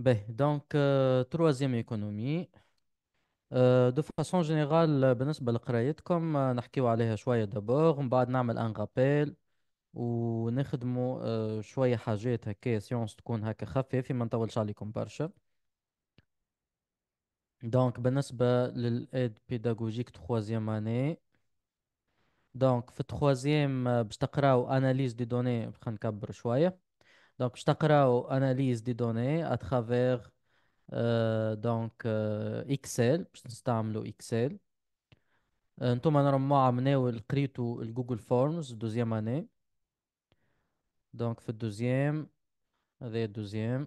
باهي دونك تروازيام ايكونومي دو فاسون جينيرال بالنسبة لقرايتكم euh، نحكيو عليها شوية دابور ومن بعد نعمل ان غابيل ونخدمو آه، شوية حاجات هكا سيونس تكون هكا خفيفة ما نطولش عليكم برشا دونك بالنسبة للإيد بيداغوجيك تخوازيام اني دونك في تخوازيام euh، باش تقراو اناليز دي دوني خلينا نكبر شوية Donc, je t'accrois aux l'analyse des données à travers Excel, euh, donc, euh, Excel. Je t'installe Excel. Nous euh, avons amené le Google Forms, deuxième année. Donc, le deuxième. deuxième.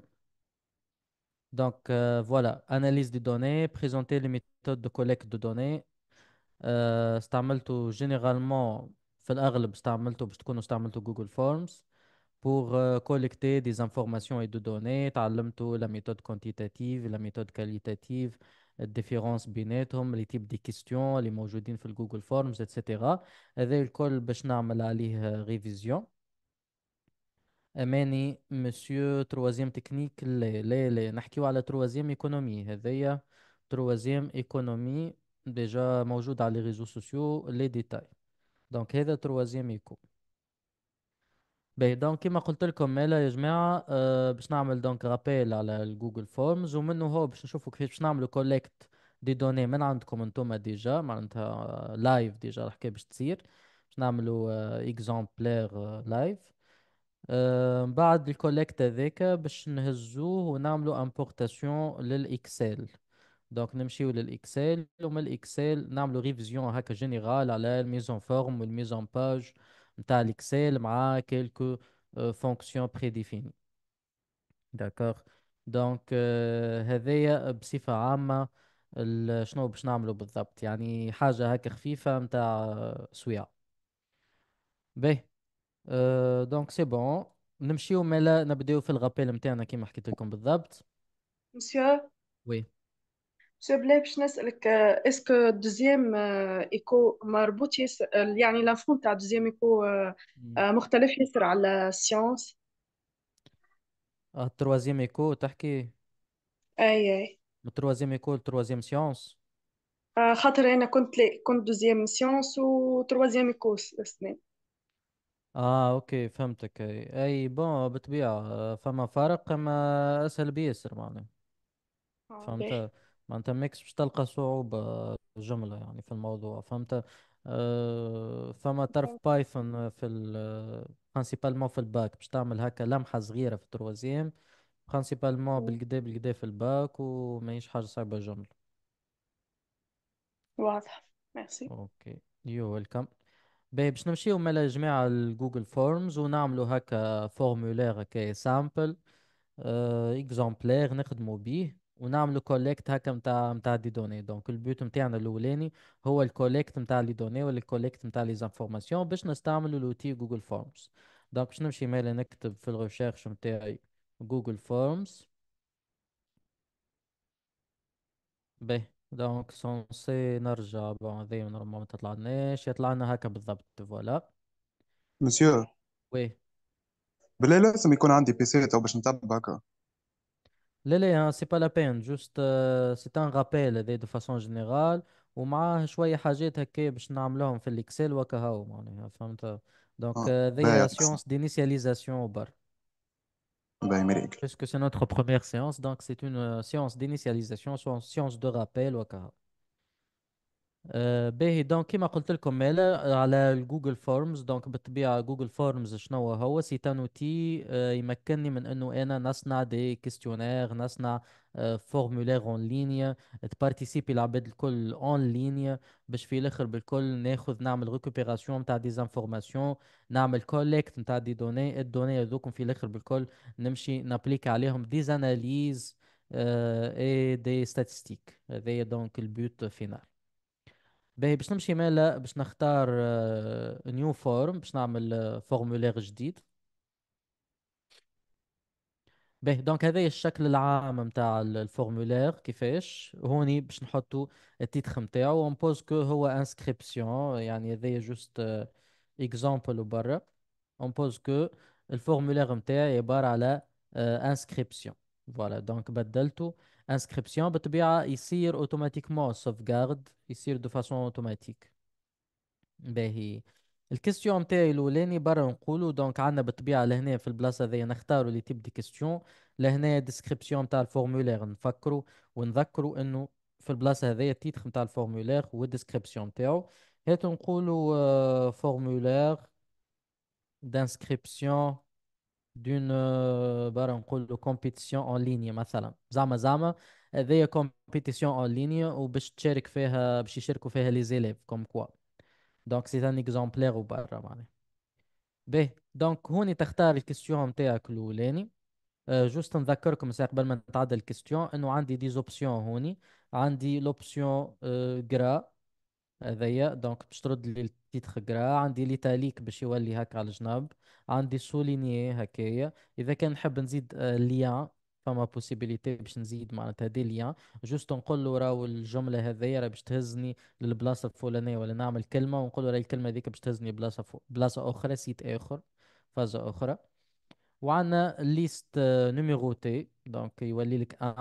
Donc, voilà, analyse des données, présenter les méthodes de collecte de données. Euh, généralement, في الاغلب استعملته باش تكونوا استعملتوا جوجل Google pour euh, collecter des informations et des données, tu as la méthode quantitative, la méthode qualitative, les euh, différences, les types de questions, les mots qui sur Google Forms, etc. C'est pour faire ben, une euh, révision. Et maintenant, monsieur, troisième technique, nous avons la troisième économie. Troisième économie, déjà, nous sur les réseaux sociaux, les détails. Donc, c'est la troisième éco. باهي دونك كيما قلت لكم مالا يا جماعه آه باش نعمل دونك رابيل على الجوجل فورمز ومنه هو باش نشوفوا كيفاش باش نعملوا كوليكت دي دوني من عندكم انتم ديجا معناتها لايف ديجا الحكايه باش تصير باش نعملوا اكزامبلير لايف بعد الكوليكت هذاك باش نهزوه ونعملوا امبورتاسيون للاكسل دونك نمشيو للاكسل ومن الاكسل نعملوا ريفيزيون هكا جينيرال على الميزون فورم والميزون باج نتاع الاكسل مع كيلكو فونكسيون بريديفيني داكوغ دونك هذايا بصفه عامه شنو باش نعملو بالضبط يعني حاجه هكا خفيفه نتاع آه، سويعة باهي دونك سي بون نمشيو مالا نبداو في الغابيل نتاعنا كيما حكيت لكم بالضبط مسيو وي سي بلاي باش نسالك اسكو دوزيام ايكو مربوط ياسر يعني لافون تاع دوزيام ايكو مختلف ياسر على السيونس التروازيام ايكو تحكي اي اي التروازيام ايكو التروازيام سيونس خاطر انا كنت لي كنت دوزيام سيونس و تروازيام ايكو السنه اه اوكي فهمتك اي أي، بون بالطبيعة فما فرق اما اسهل بيسر معناها اوكي ah, فهمت ما انت ميكس باش تلقى صعوبة جملة يعني في الموضوع فهمت آه، فما تعرف بايثون في ال برانسيبالمون في الباك باش تعمل هكا لمحة صغيرة في التروازيام برانسيبالمون بالقدا بالقدا في الباك وماهيش حاجة صعبة جملة واضح ميرسي اوكي يو ويلكم باهي باش نمشيو مالا جماعة الجوجل فورمز ونعملو هكا فورمولير هكا سامبل اكزومبلير نخدمو بيه ونعملوا كوليكت هكا نتاع نتاع دي دوني دونك البيوت نتاعنا الاولاني هو الكوليكت نتاع لي دوني ولا الكوليكت نتاع لي زانفورماسيون باش نستعملوا لوتي جوجل فورمز دونك باش نمشي مالا نكتب في الريشيرش نتاعي جوجل فورمز باهي دونك سونسي نرجع بون هذايا نورمال ما تطلعناش يطلعنا هكا بالضبط فوالا مسيو وي بلا لازم يكون عندي بيسي تو باش نتبع هكا Là hein c'est pas la peine, juste euh, c'est un rappel de façon générale, avec faire Donc c'est la séance d'initialisation au bar. Ben, Puisque c'est notre première séance donc c'est une euh, séance d'initialisation ou une séance de rappel ou باهي دونك كيما قلت لكم مالا على الجوجل فورمز دونك بالطبيعة جوجل فورمز شنو هو سي ان اوتي يمكنني من انه انا نصنع دي كيستيونير نصنع فورمولير اون لينيا تبارتيسيبي العباد الكل اون لينيا باش في الاخر بالكل ناخذ نعمل ريكوبيراسيون تاع دي زانفورماسيون نعمل كوليكت نتاع دي دوني الدوني هذوكم في الاخر بالكل نمشي نابليك عليهم دي زاناليز اي دي ستاتستيك هذايا دونك البيوت فينال باهي باش نمشي مالا باش نختار نيو آه، فورم باش نعمل فورمولير آه، جديد باهي دونك هذا الشكل العام نتاع الفورمولير كيفاش هوني باش نحطو التيتخ نتاعو ونبوز كو هو انسكريبسيون يعني هذا جوست اكزامبل آه، وبرا ونبوز كو الفورمولير نتاعي عباره على انسكريبسيون فوالا دونك بدلتو انسكريبسيون بالطبيعه يصير اوتوماتيكمون سوف جارد يصير دو فاسون اوتوماتيك باهي الكيستيون نتاعي الاولاني برا نقولو دونك عندنا بالطبيعه لهنا في البلاصه هذيا نختارو لي تيب دي كيستيون لهنا ديسكريبسيون نتاع الفورمولير نفكرو ونذكرو انه في البلاصه هذيا التيتر نتاع الفورمولير والديسكريبسيون نتاعو هاتو نقولو فورمولير آه، دانسكريبسيون دون آه، برا نقول كومبيتيسيون اون ليني مثلا زعما زعما هذيا كومبيتيسيون اون ليني وباش تشارك فيها باش يشاركوا فيها لي زيليف كوم كوا دونك سي ان اكزومبلير وبرا معناها باهي دونك هوني تختار الكيستيون نتاعك الاولاني جوست آه، نذكركم قبل ما نتعدى الكيستيون انه عندي دي زوبسيون هوني عندي لوبسيون غرا أه هذايا دونك باش ترد لي بتيت خكرة عندي ليتاليك باش يولي هكا على الجناب عندي سوليني هكايا اذا كان نحب نزيد آه، ليان فما بوسيبيليتي باش نزيد معناتها دي ليان جوست نقول له راهو الجمله هذيا راه باش تهزني للبلاصه الفلانيه ولا نعمل كلمه ونقول له راهي الكلمه هذيك باش تهزني بلاصه بلاصه اخرى سيت اخر فازه اخرى وعندنا ليست آه، نيميروتي دونك يولي لك 1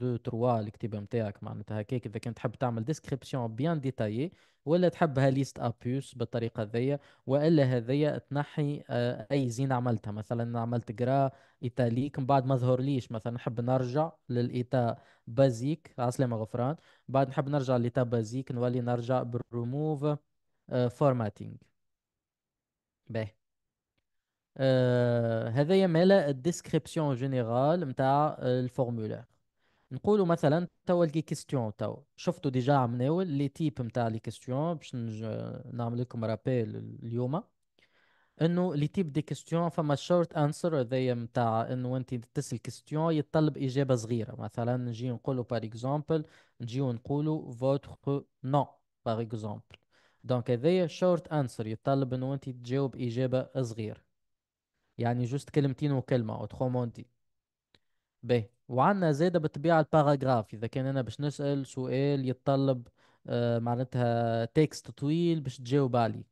2 3 الكتيبه نتاعك معناتها هكاك اذا كنت تحب تعمل ديسكريبسيون بيان ديتاي ولا تحبها ليست ابيوس بالطريقه هذيا والا هذيا تنحي آه، اي زين عملتها مثلا عملت جرا ايتاليك من بعد ما ظهر ليش مثلا نحب نرجع للايتا بازيك عسلامه غفران بعد نحب نرجع للايتا بازيك نولي نرجع بالريموف فورماتينغ آه، باهي آه، هذا هذايا مالا الديسكريبسيون جينيرال نتاع آه، الفورمولير نقولوا مثلا توا لقي كيستيون توا شفتوا ديجا عم لي تيب نتاع لي كيستيون باش نعمل لكم رابيل اليوم انه لي تيب دي كيستيون فما شورت انسر هذايا نتاع انه انت تسال كيستيون يتطلب اجابه صغيره مثلا نجي نقولوا بار اكزومبل نجيو نقولوا فوتر نو بار اكزومبل دونك هذايا شورت انسر يتطلب انه انت تجاوب اجابه صغيره يعني جوست كلمتين وكلمة تخو دي باهي وعندنا زادا بالطبيعة الباراجراف إذا كان أنا باش نسأل سؤال يتطلب آه، معناتها تكست طويل باش تجاوب عليه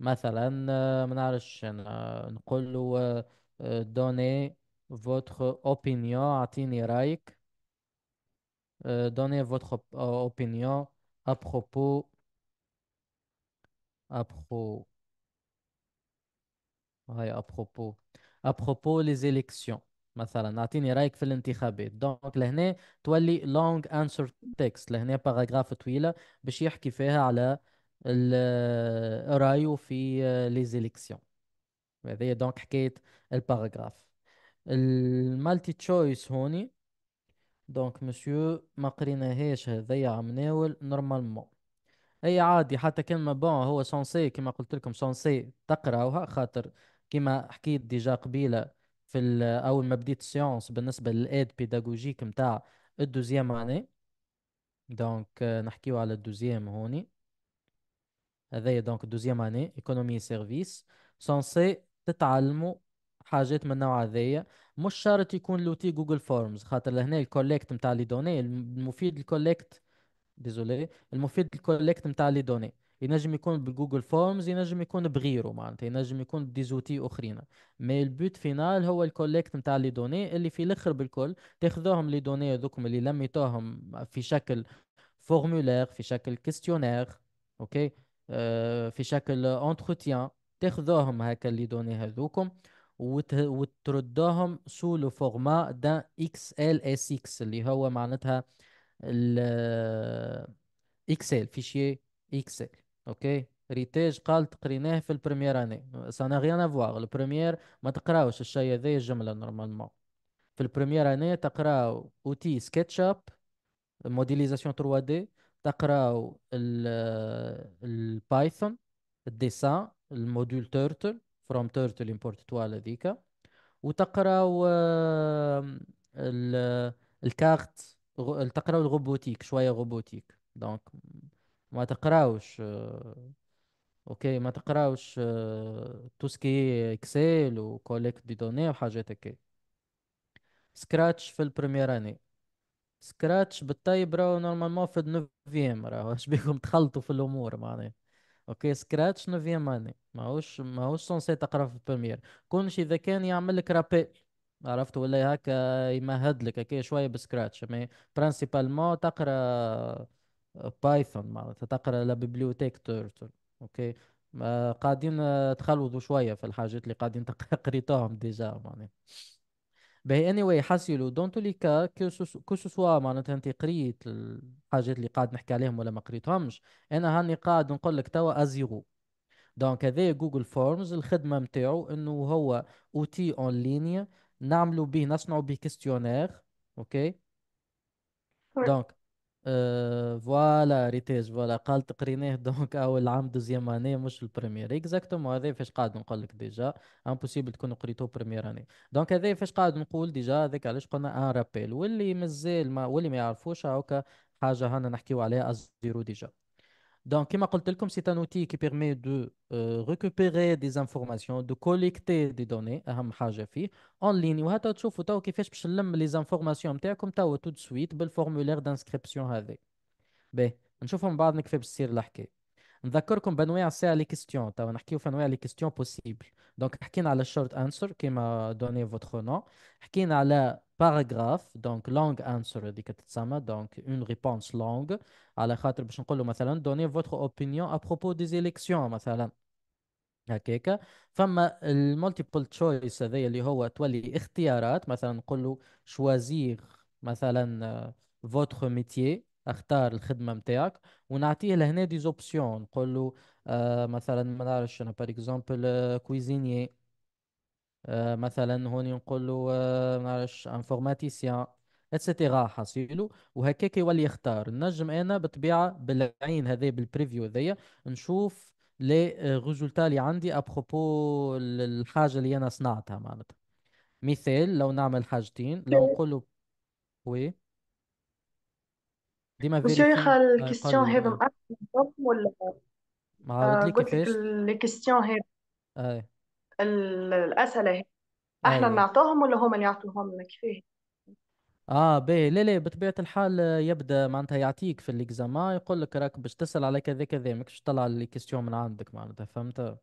مثلا آه، ما نعرفش أنا نقول له دوني فوتر اوبينيون أعطيني رأيك دوني فوتر اوبينيون أبروبو أبرو هاي ابروبو ابروبو لي زيليكسيون مثلا اعطيني رايك في الانتخابات دونك لهنا تولي لونغ انسر تكست لهنا باراغراف طويله باش يحكي فيها على رايه في لي زيليكسيون هذه دونك حكايه الباراغراف المالتي تشويس هوني دونك مسيو ما قريناهاش هذيا عم ناول نورمالمون اي عادي حتى كلمه بون هو سونسي كما قلت لكم سونسي تقراوها خاطر كما حكيت ديجا قبيله في اول ما بديت السيونس بالنسبه للايد بيداغوجيك نتاع الدوزيام اني دونك نحكيو على الدوزيام هوني هذا دونك الدوزيام اني ايكونومي سيرفيس سونسي تتعلموا حاجات من النوع هذايا مش شرط يكون لوتي جوجل فورمز خاطر لهنا الكوليكت نتاع لي دوني المفيد الكوليكت ديزولي المفيد الكوليكت نتاع لي دوني ينجم يكون بجوجل فورمز ينجم يكون بغيره معناتها ينجم يكون بديزوتي اخرين مي البوت فينال هو الكوليكت نتاع لي دوني اللي في الاخر بالكل تاخذوهم لي دوني هذوكم اللي لميتوهم في شكل فورمولير في شكل كيستيونير اوكي آه في شكل انتروتيان تاخذوهم هكا لي دوني هذوكم وتردوهم سو لو فورما دان اكس ال اس اكس اللي هو معناتها اكسل فيشي اكسل اوكي ريتاج قال تقريناه في البريمير اني سانا غيان افواغ البريمير ما تقراوش الشيء هذا الجمله نورمالمون في البريمير اني تقراو اوتي سكتش اب موديليزاسيون 3 دي تقراو البايثون الديسان الموديول تورتل فروم تورتل امبورت توال هذيك وتقراو الكارت تقراو الروبوتيك شويه روبوتيك دونك ما تقراوش اوكي ما تقراوش توسكي اكسل وكوليكت دي دوني وحاجات هكا سكراتش في البريمير اني سكراتش بالطيب راهو نورمالمون في النوفيام راهو اش بيكم تخلطوا في الامور معناها اوكي سكراتش نوفيام اني ماهوش ماهوش سونسي تقرا في البريمير كونش اذا كان يعمل لك رابي عرفت ولا هكا يمهد لك هكا شويه بسكراتش مي برانسيبالمون تقرا بايثون معناتها تقرا لا بيبليوتيك تورتل اوكي قاعدين آه، تخلوضوا شويه في الحاجات اللي قاعدين قريتوهم ديجا معناتها باهي اني واي حاسيلو دون تولي كا كو سوسوا معناتها انت قريت الحاجات اللي قاعد نحكي عليهم ولا ما قريتهمش انا هاني قاعد نقول لك توا ازيرو دونك هذا جوجل فورمز الخدمه نتاعو انه هو اوتي اون لينيا نعملوا به نصنعوا به كيستيونير اوكي دونك فوالا ريتاج فوالا قال تقرينيه دونك او العام دوزيام اني مش البريمير اكزاكتومون هذا فاش قاعد نقول لك ديجا امبوسيبل تكون قريتو بريمير اني دونك هذا فاش قاعد نقول ديجا هذاك علاش قلنا ان رابيل واللي مازال ما واللي ما يعرفوش هاكا حاجه هانا نحكيو عليها ازيرو ديجا Donc, comme je l'ai dit, c'est un outil qui permet de euh, récupérer des informations, de collecter des données, en ligne. Et tu تشوفوا تو كيفاش باش نلم les informations نتاعكم تو tout de suite بالformulaire d'inscription هذا. باهي نشوفوا من بعضنا كيفاش بتصير الحكايه. نذكركم بانواع الساعه لي كيستيون تو نحكيو في انواع لي كيستيون بوسيبل دونك حكينا على الشورت انسر كيما دوني فوتر نو حكينا على paragraphe donc long answer dix catésuma donc une réponse longe ala khatr bishankolu matalan donnez votre opinion à propos des élections matalan okayka fma multiple choice c'est des lihwa twali اختيارات matalan قلو شوازير matalan votre métier اختار الخدمة متأك ونعطي لهناء دي options قلو matalan مدارشنا par exemple cuisinier آه، مثلا هون ينقول له آه، معلش انفورماتيسيان اتسيتيرا حاصيلو وهكا كيولي يختار نجم انا بطبيعه بالعين هذا بالبريفيو هذايا نشوف لي ريزولتا آه، اللي عندي ابروبو الحاجه اللي انا صنعتها معناتها مثال لو نعمل حاجتين لو إيه. نقول له وي ديما بس شيخة فيريفي الكيستيون هذا مأكد ولا ما عاودت لي قلت لك كيفاش الكيستيون هذا اي الأسئلة هي احنا ايوه نعطوهم ولا هم اللي يعطوهم لنا كيفاه اه بي لا لا بطبيعة الحال يبدا معناتها يعطيك في الاكزاما يقول لك راك باش تسأل على كذا كذا ماكش باش تطلع لي كيستيون من عندك معناتها فهمت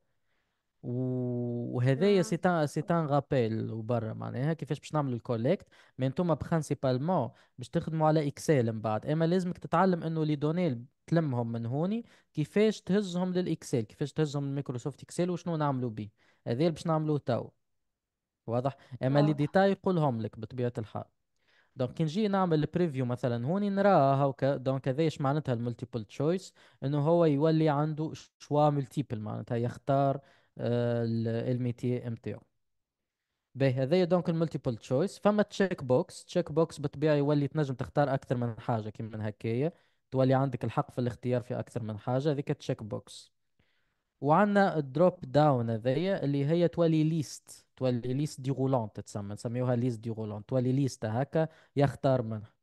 وهذايا سي تان سي تان غابيل وبرا معناها كيفاش باش نعملوا الكوليكت مي نتوما برانسيبالمون باش تخدموا على اكسل من بعد اما لازمك تتعلم انه لي دوني تلمهم من هوني كيفاش تهزهم للاكسل كيفاش تهزهم لميكروسوفت اكسل وشنو نعملوا بيه هذيل باش نعملوه توا واضح اما لي ديتاي يقولهم لك بطبيعه الحال دونك كي نجي نعمل البريفيو مثلا هوني نرى هاكا دونك هذا ايش معناتها المالتيبل تشويس انه هو يولي عنده شوا ملتيبل معناتها يختار آه، ام تي باهي هذا دونك المالتيبل تشويس فما تشيك بوكس تشيك بوكس بطبيعه يولي تنجم تختار اكثر من حاجه كيما من هكايا تولي عندك الحق في الاختيار في اكثر من حاجه هذيك تشيك بوكس وعندنا الدروب داون هذايا اللي هي تولي ليست تولي ليست دي غولون تتسمى نسميوها ليست دي غولون تولي ليست هكا يختار منها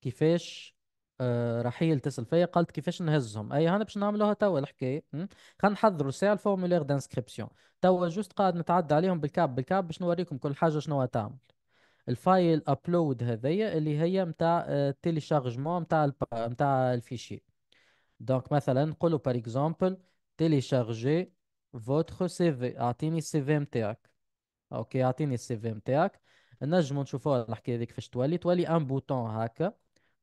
كيفاش آه، رحيل تسال فيا قالت كيفاش نهزهم اي هنا باش نعملوها توا الحكايه خلينا نحضروا ساعه الفورمولير دانسكريبسيون توا جوست قاعد نتعدى عليهم بالكاب بالكاب باش نوريكم كل حاجه شنو تعمل الفايل ابلود هذايا اللي هي نتاع آه، تيليشارجمون نتاع نتاع الفيشي دونك مثلا نقولوا بار اكزومبل تيليشارجي فوتر سي في اعطيني السي في نتاعك اوكي اعطيني السي في نتاعك نجمو نشوفوها الحكايه هذيك فاش تولي تولي ان بوتون هكا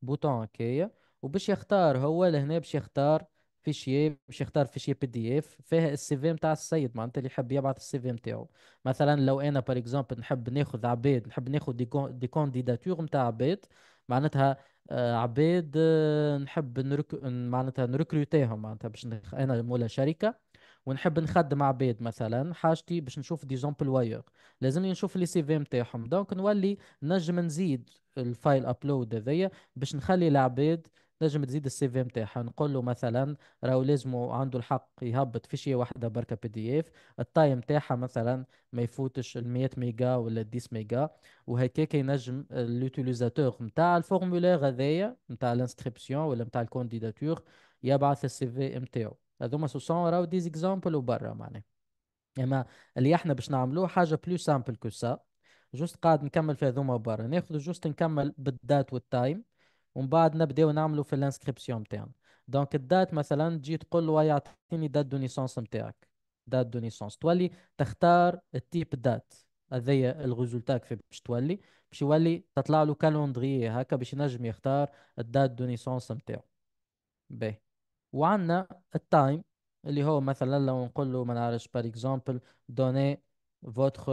بوتون هكايا وباش يختار هو لهنا باش يختار فيشي باش يختار فيشي بي دي اف فيها السي في نتاع السيد معناتها اللي يحب يبعث السي في نتاعو مثلا لو انا بار اكزومبل نحب ناخذ عباد نحب ناخذ دي كونديداتور نتاع عباد معناتها آه عباد آه نحب نرك... معناتها نركروتيهم معناتها باش نخ... انا مولا شركه ونحب نخدم عباد مثلا حاجتي باش نشوف دي زومبلوايور لازمني نشوف لي سي في نتاعهم دونك نولي نجم نزيد الفايل ابلود هذايا باش نخلي العباد نجم تزيد السي في نتاعها نقول له مثلا راهو لازم عنده الحق يهبط في شيء واحده بركه بي دي اف التايم نتاعها مثلا ما يفوتش ال 100 ميجا ولا 10 ميجا وهكاك ينجم لوتيليزاتور نتاع الفورمولير هذايا نتاع الانسكريبسيون ولا نتاع الكونديداتور يبعث السي في نتاعو هذوما سوسون راهو دي زيكزامبل وبرا معناها اما اللي احنا باش نعملوه حاجه بلو سامبل كو سا جوست قاعد نكمل في هذوما برا ناخذ جوست نكمل بالدات والتايم ومن بعد نبداو نعملوا في الانسكريبسيون نتاعنا دونك الدات مثلا تجي تقول له يعطيني دات دو نيسونس نتاعك دات دو نيسونس تولي تختار التيب دات هذايا الريزولتا كيف باش تولي باش يولي تطلع له كالوندري هكا باش ينجم يختار الدات دو نيسونس نتاعو باهي وعندنا التايم اللي هو مثلا لو نقول له ما نعرفش بار اكزومبل دوني فوتخ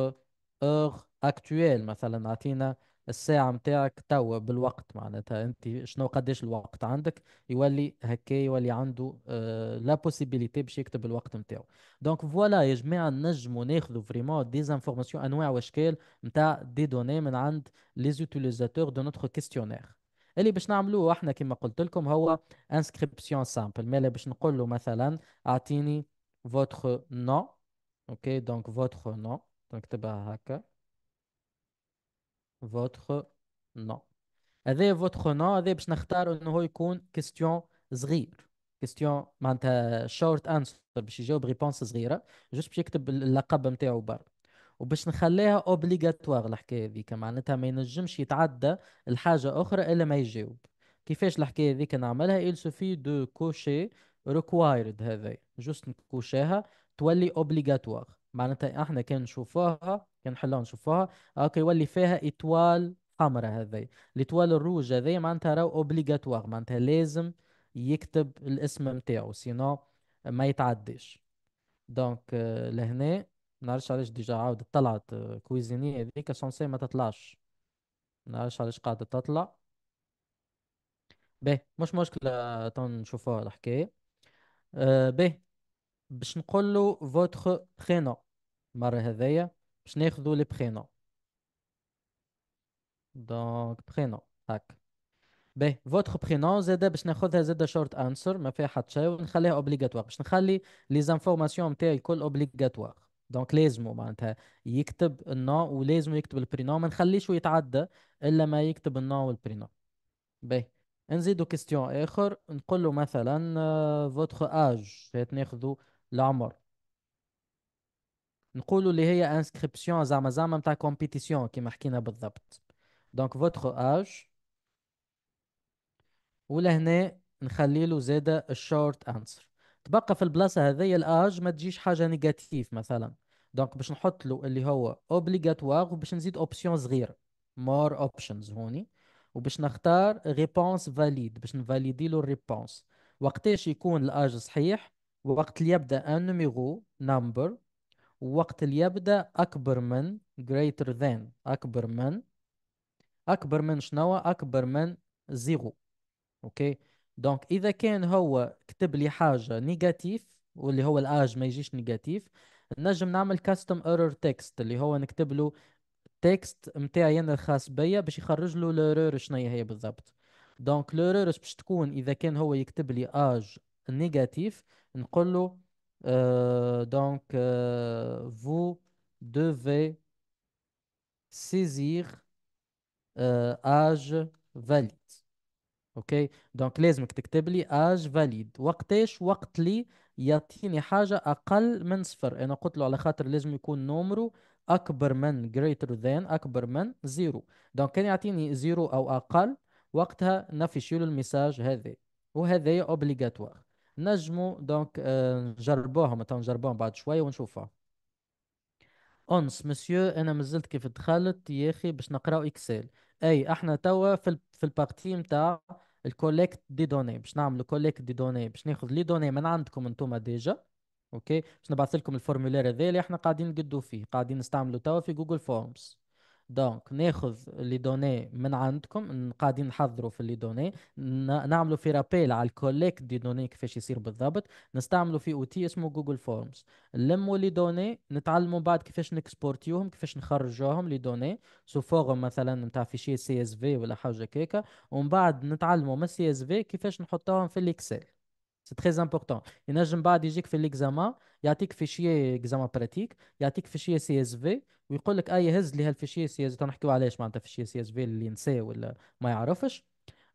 اور اكتويل مثلا اعطينا الساعة متاعك توا بالوقت معناتها انت شنو قداش الوقت عندك يولي هكا يولي عنده لا آه، بوسيبيليتي باش يكتب الوقت نتاعو دونك فوالا يا جماعة نجمو ناخذو فريمون دي انواع واشكال نتاع دي دوني من عند لي زوتيليزاتور دو نوتخ كيستيونير اللي باش نعملوه احنا كما قلت لكم هو انسكريبسيون سامبل مالا باش نقول له مثلا اعطيني فوتخ نو اوكي دونك فوتخ نو نكتبها هكا فوتخ نو هذا فوتخ نو هذا باش نختار انه هو يكون كيستيون صغير كيستيون معناتها شورت انسر باش يجاوب ريبونس صغيره جوست باش يكتب اللقب نتاعو برا وباش نخليها اوبليغاتوار الحكايه هذيك معناتها ما ينجمش يتعدى الحاجه اخرى الا ما يجاوب كيفاش الحكايه هذيك نعملها il suffit دو كوشي required هذا جوست نكوشيها تولي اوبليغاتوار معناتها احنا كان نشوفوها كنحلوها نشوفوها اوكي يولي فيها اطوال حمراء هذي الاطوال الروج هذي معناتها راه اوبليغاتوار معناتها لازم يكتب الاسم نتاعو سينو ما يتعديش دونك آه، لهنا ما نعرفش علاش ديجا عاود طلعت آه، كويزيني هذيك سونسي ما تطلعش ما نعرفش علاش قاعدة تطلع باهي مش مشكلة نشوفوها الحكاية أه باش نقولو فوتخ برينو مرة هذيا باش ناخذو لي برينو دونك برينو هاك باهي فوتر برينو زاد باش ناخذها زاد شورت انسر ما فيها حتى شيء ونخليها اوبليغاتوار باش نخلي لي زانفورماسيون نتاعي الكل اوبليغاتوار دونك لازمو معناتها يكتب النو ولازمو يكتب البرينو ما نخليش يتعدى الا ما يكتب النو والبرينو باهي نزيدو كيستيون اخر نقول له مثلا آه، فوتر اج ناخذو العمر نقولوا اللي هي انسكريبسيون زعما زعما نتاع كومبيتيسيون كيما حكينا بالضبط دونك فوتر اج ولهنا نخلي له زاده الشورت انسر تبقى في البلاصه هذيا الاج ما تجيش حاجه نيجاتيف مثلا دونك باش نحط له اللي هو اوبليغاتوار وباش نزيد اوبسيون صغيره مور اوبشنز هوني وباش نختار ريبونس فاليد باش نفاليدي له الريبونس وقتاش يكون الاج صحيح وقت اللي يبدا ان نيميرو نمبر ووقت يبدا أكبر من greater than أكبر من أكبر من شنو أكبر من زيرو أوكي دونك إذا كان هو كتب لي حاجة نيجاتيف واللي هو الآج ما يجيش نيجاتيف نجم نعمل كاستم ايرور تكست اللي هو نكتب له تكست متاعي انا الخاص بيا باش يخرج له لورور شنو هي بالضبط دونك لورور باش تكون اذا كان هو يكتب لي اج نيجاتيف نقول له Euh, donc, euh, vous devez saisir euh, âge valide. اوكي دونك لازمك تكتب لي اج فاليد وقتاش وقت لي يعطيني حاجه اقل من صفر انا قلت له على خاطر لازم يكون نومرو اكبر من greater than اكبر من زيرو دونك كان يعطيني زيرو او اقل وقتها نفشيلو الميساج هذا وهذا اوبليغاتوار نجمو دونك نجربوهم euh، تو نجربوهم بعد شويه ونشوفها اونس مسيو انا مازلت كيف دخلت يا اخي باش نقراو اكسل اي احنا توا في في البارتي نتاع الكوليكت دي دوني باش نعملو كوليكت دي دوني باش ناخذ لي دوني من عندكم انتوما ديجا اوكي باش نبعث لكم الفورمولير هذا اللي احنا قاعدين نقدو فيه قاعدين نستعملو توا في جوجل فورمز دونك ناخذ لي دوني من عندكم قاعدين نحضروا في لي دوني نعملوا في رابيل على الكوليكت دي دوني كيفاش يصير بالضبط نستعملوا في اوتي اسمه جوجل فورمز نلموا لي دوني نتعلموا بعد كيفاش نكسبورتيوهم كيفاش نخرجوهم لي دوني سو فورم مثلا نتاع فيشي سي اس في ولا حاجه كيكه ومن بعد نتعلموا من سي اس في كيفاش نحطوهم في الاكسل سي تري امبورتون ينجم بعد يجيك في الاكزامان يعطيك فيشيه اكزامان براتيك يعطيك فيشيه سي اس في ويقول لك اي هز لي هالفيشيه سي اس في نحكيو علاش معناتها فيشيه سي اس في اللي ينساه ولا ما يعرفش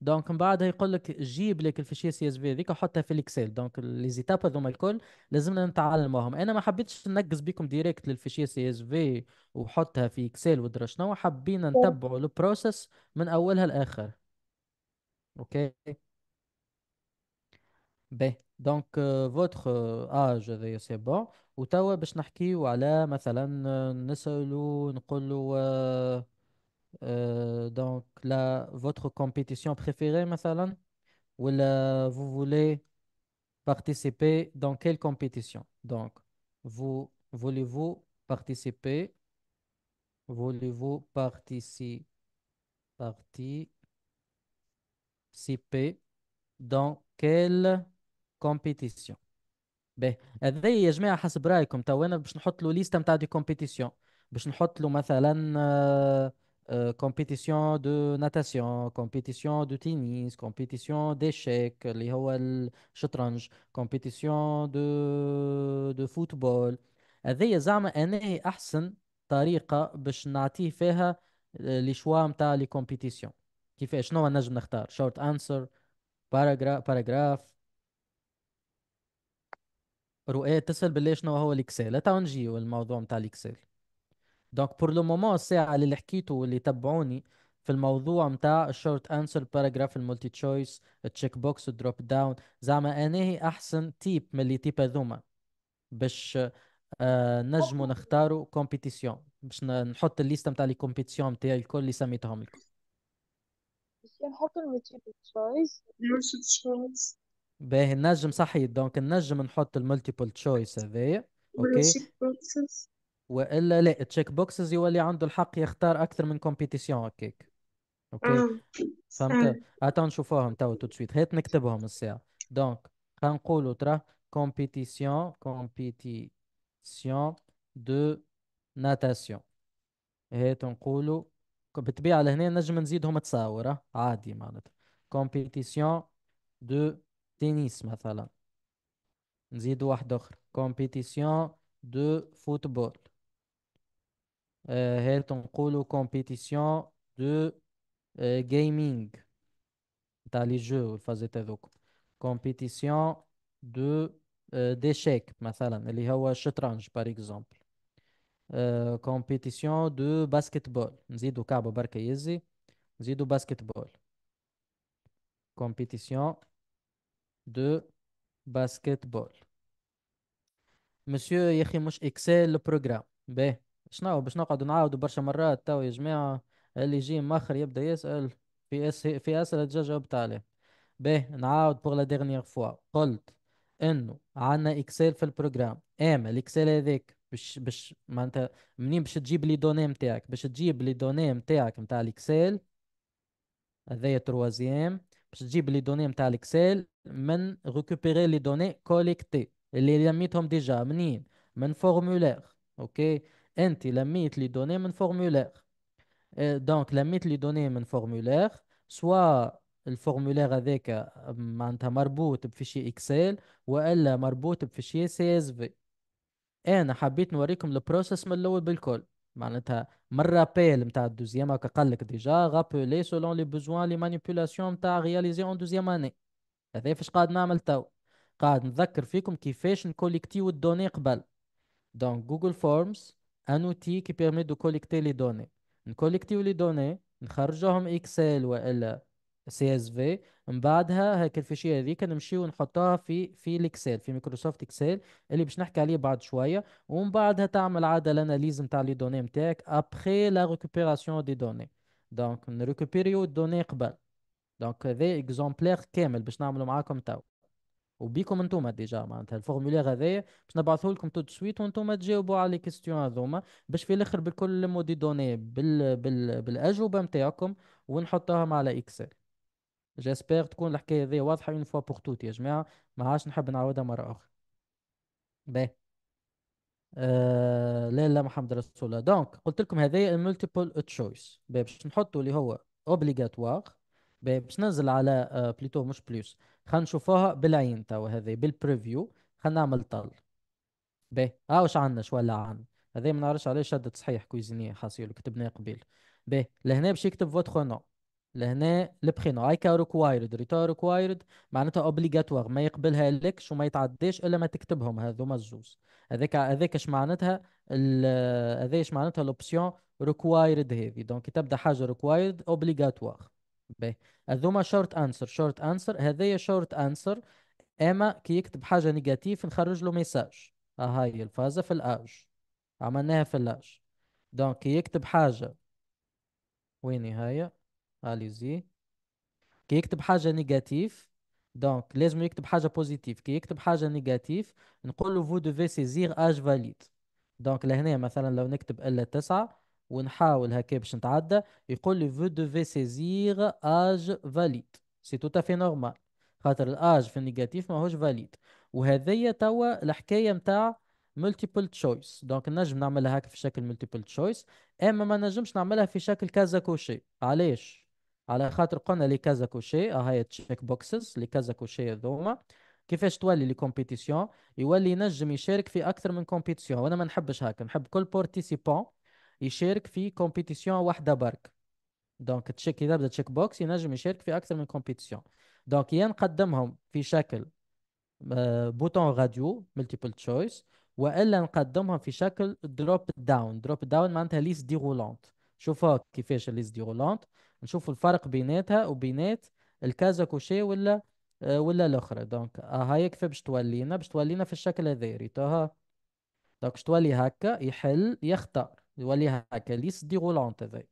دونك من بعدها يقول لك جيب لك الفيشيه سي اس في هذيك وحطها في الاكسل دونك لي زيتاب هذوما الكل لازمنا نتعلموهم انا ما حبيتش ننقز بكم ديريكت للفيشيه سي اس في وحطها في اكسل ودرا شنو حبينا نتبعوا البروسيس من اولها لاخر اوكي okay. Ben, donc donc euh, votre euh, c'est bon اج هذايا سي بون على مثلا آه، نسألو donc la votre compétition préférée مثلا la vous voulez participer dans quelle compétition donc vous voulez-vous participer voulez-vous Parti participer dans quelle كومبيتيسيون باهي هذا يا جماعه حسب رايكم تو انا باش نحط له ليسته نتاع دي كومبيتيسيون باش نحط له مثلا كومبيتيسيون دو ناتاسيون كومبيتيسيون دو تينيس كومبيتيسيون ديشيك اللي هو الشطرنج كومبيتيسيون دو دو فوتبول هذايا زعما انا احسن طريقه باش نعطيه فيها آه، لي شوا نتاع لي كومبيتيسيون كيفاش شنو نجم نختار شورت انسر باراجراف باراجراف رؤية اتصل بالله شنو هو الاكسل تو نجيو الموضوع متاع الاكسل دونك بور لو مومون الساعة اللي حكيتو واللي تبعوني في الموضوع متاع الشورت انسر باراجراف المولتي تشويس التشيك بوكس الدروب داون زعما انا هي احسن تيب من اللي تيب هذوما باش آه نجمو نختارو كومبيتيسيون باش نحط الليسته متاع لي كومبيتيسيون متاعي الكل اللي سميتهم لكم نحط المولتي تشويس باهي نجم صحيح دونك نجم نحط المالتيبل تشويس هذايا اوكي والا لا التشيك بوكسز يولي عنده الحق يختار اكثر من كومبيتيسيون هكاك اوكي آه، فهمت عطا آه. نشوفوهم تو تو سويت هات نكتبهم الساعه دونك خلينا نقولوا ترى كومبيتيسيون كومبيتيسيون دو ناتاسيون هات نقولوا بالطبيعه لهنا نجم نزيدهم تصاور عادي معناتها كومبيتيسيون دو تنس مثلا نزيد واحدة أخرى كومبيتيسيون دو فوتبول هات آه، نقولو كومبيتيسيون دو جيمنج آه، تاع لي جو والفازات هذوك كومبيتيسيون دو ديشيك آه، مثلا اللي هو الشطرنج بار اكزومبل كومبيتيسيون دو باسكتبول نزيدو كعبة بركة يزي نزيدو باسكتبول كومبيتيسيون دو بول مسيو يا اخي مش اكسل البروجرام باهي شنو باش نقعدوا نعاودو برشا مرات تو يا جماعه اللي يجي ماخر يبدا يسال في اس في اسئله ديجا جاوبت عليه باهي نعاود بوغ لا ديرنيير فوا قلت انه عندنا اكسل في البروجرام اما الاكسل هذاك باش باش معناتها منين باش تجيب لي دوني نتاعك باش تجيب لي دوني نتاعك نتاع الاكسل هذايا تروازيام باش تجيب لي دوني نتاع الاكسل من ريكوبيري لي دوني كوليكتي اللي لميتهم ديجا منين من فورمولير اوكي انت لميت لي دوني من فورمولير آه، دونك لميت لي دوني من فورمولير سوا الفورمولير هذاك معناتها مربوط بفيشي اكسل والا مربوط بفيشي سي اس في انا حبيت نوريكم البروسيس من الاول بالكل معناتها من رابيل نتاع الدوزيام هكا قال لك ديجا غابولي سولون لي بوزوان لي مانيبيلاسيون نتاع رياليزي اون دوزيام اني هذا فاش قاعد نعمل تو قاعد نذكر فيكم كيفاش نكوليكتيو الدوني قبل دونك جوجل فورمز ان اوتي كي بيرمي دو كوليكتي لي دوني نكوليكتيو لي دوني نخرجوهم اكسل والا سي اس في من بعدها هيك الفيشيه هذيك نمشي ونحطها في في الاكسل في مايكروسوفت اكسل اللي باش نحكي عليه بعد شويه ومن بعدها تعمل عاده الاناليز نتاع لي دوني نتاعك ابخي لا ريكوبيراسيون دي دوني دونك نريكوبيريو الدوني قبل دونك هذا اكزومبلير كامل باش نعملو معاكم تو وبيكم انتوما ديجا معناتها الفورمولير هذايا باش نبعثه لكم تو سويت وانتوما تجاوبوا على لي كيستيون هذوما باش في الاخر بكل مودي دوني بال... بال... بالاجوبه نتاعكم ونحطوهم على اكسل جيسبيغ تكون الحكايه ذي واضحه اون فوا بور توت يا جماعه ما عادش نحب نعاودها مره اخرى باهي آه لا لا محمد رسول الله دونك قلت لكم هذايا الملتيبل تشويس باش نحطوا اللي هو اوبليغاتوار باش ننزل على آه بليتو مش بلوس خلينا نشوفوها بالعين توا هذه بالبريفيو خلينا نعمل طل باهي ها واش عندنا شو ولا عن هذا ما نعرفش علاش شدت صحيح كويزينيه حاسيل كتبناه قبيل باهي لهنا باش يكتب فوتخ نو لهنا البخينو I can ريكوايرد ريكوايرد معناتها اوبليجاتوار ما يقبلها لكش وما يتعداش الا ما تكتبهم هذوما الزوز هذاك هذاك اش معناتها هذا اش معناتها الاوبسيون ريكوايرد هذه دونك تبدا حاجه ريكوايرد اوبليجاتوار باهي هذوما شورت انسر شورت انسر هذايا شورت انسر اما كي يكتب حاجه نيجاتيف نخرج له ميساج آه، هاي الفازه في الاج عملناها في الاج دونك كي يكتب حاجه وين هي اليزي كي يكتب حاجه نيجاتيف دونك لازم يكتب حاجه بوزيتيف كي يكتب حاجه نيجاتيف نقول له فو دوفي سيزير اج فاليد دونك لهنا مثلا لو نكتب الا تسعة ونحاول هكا باش نتعدى يقول لي فو دوفي سيزير اج فاليد سي تو تافي نورمال خاطر الاج في النيجاتيف ماهوش فاليد وهذيا توا الحكايه نتاع multiple choice دونك نجم نعملها هكا في شكل multiple choice اما ما نجمش نعملها في شكل كازا كوشي علاش على خاطر قلنا لي كازا كوشي آه، هاي تشيك بوكسز لي كازا كوشي هذوما كيفاش تولي لي كومبيتيسيون يولي ينجم يشارك في اكثر من كومبيتيسيون وانا ما نحبش هكا نحب كل بارتيسيبون يشارك في كومبيتيسيون واحده برك دونك تشيك اذا بدا تشيك بوكس ينجم يشارك في اكثر من كومبيتيسيون دونك يا نقدمهم في شكل بوتون راديو ملتيبل تشويس والا نقدمهم في شكل دروب داون دروب داون معناتها ليست ديغولونت شوفوا كيفاش ليست ديغولونت نشوف الفرق بيناتها وبينات كوشي ولا آه، ولا الاخرى دونك آه، هاي كيف باش تولينا باش تولينا في الشكل هذا ريتوها آه، دونك باش تولي هكا يحل يختار يولي هكا ليست ديغولونت هذا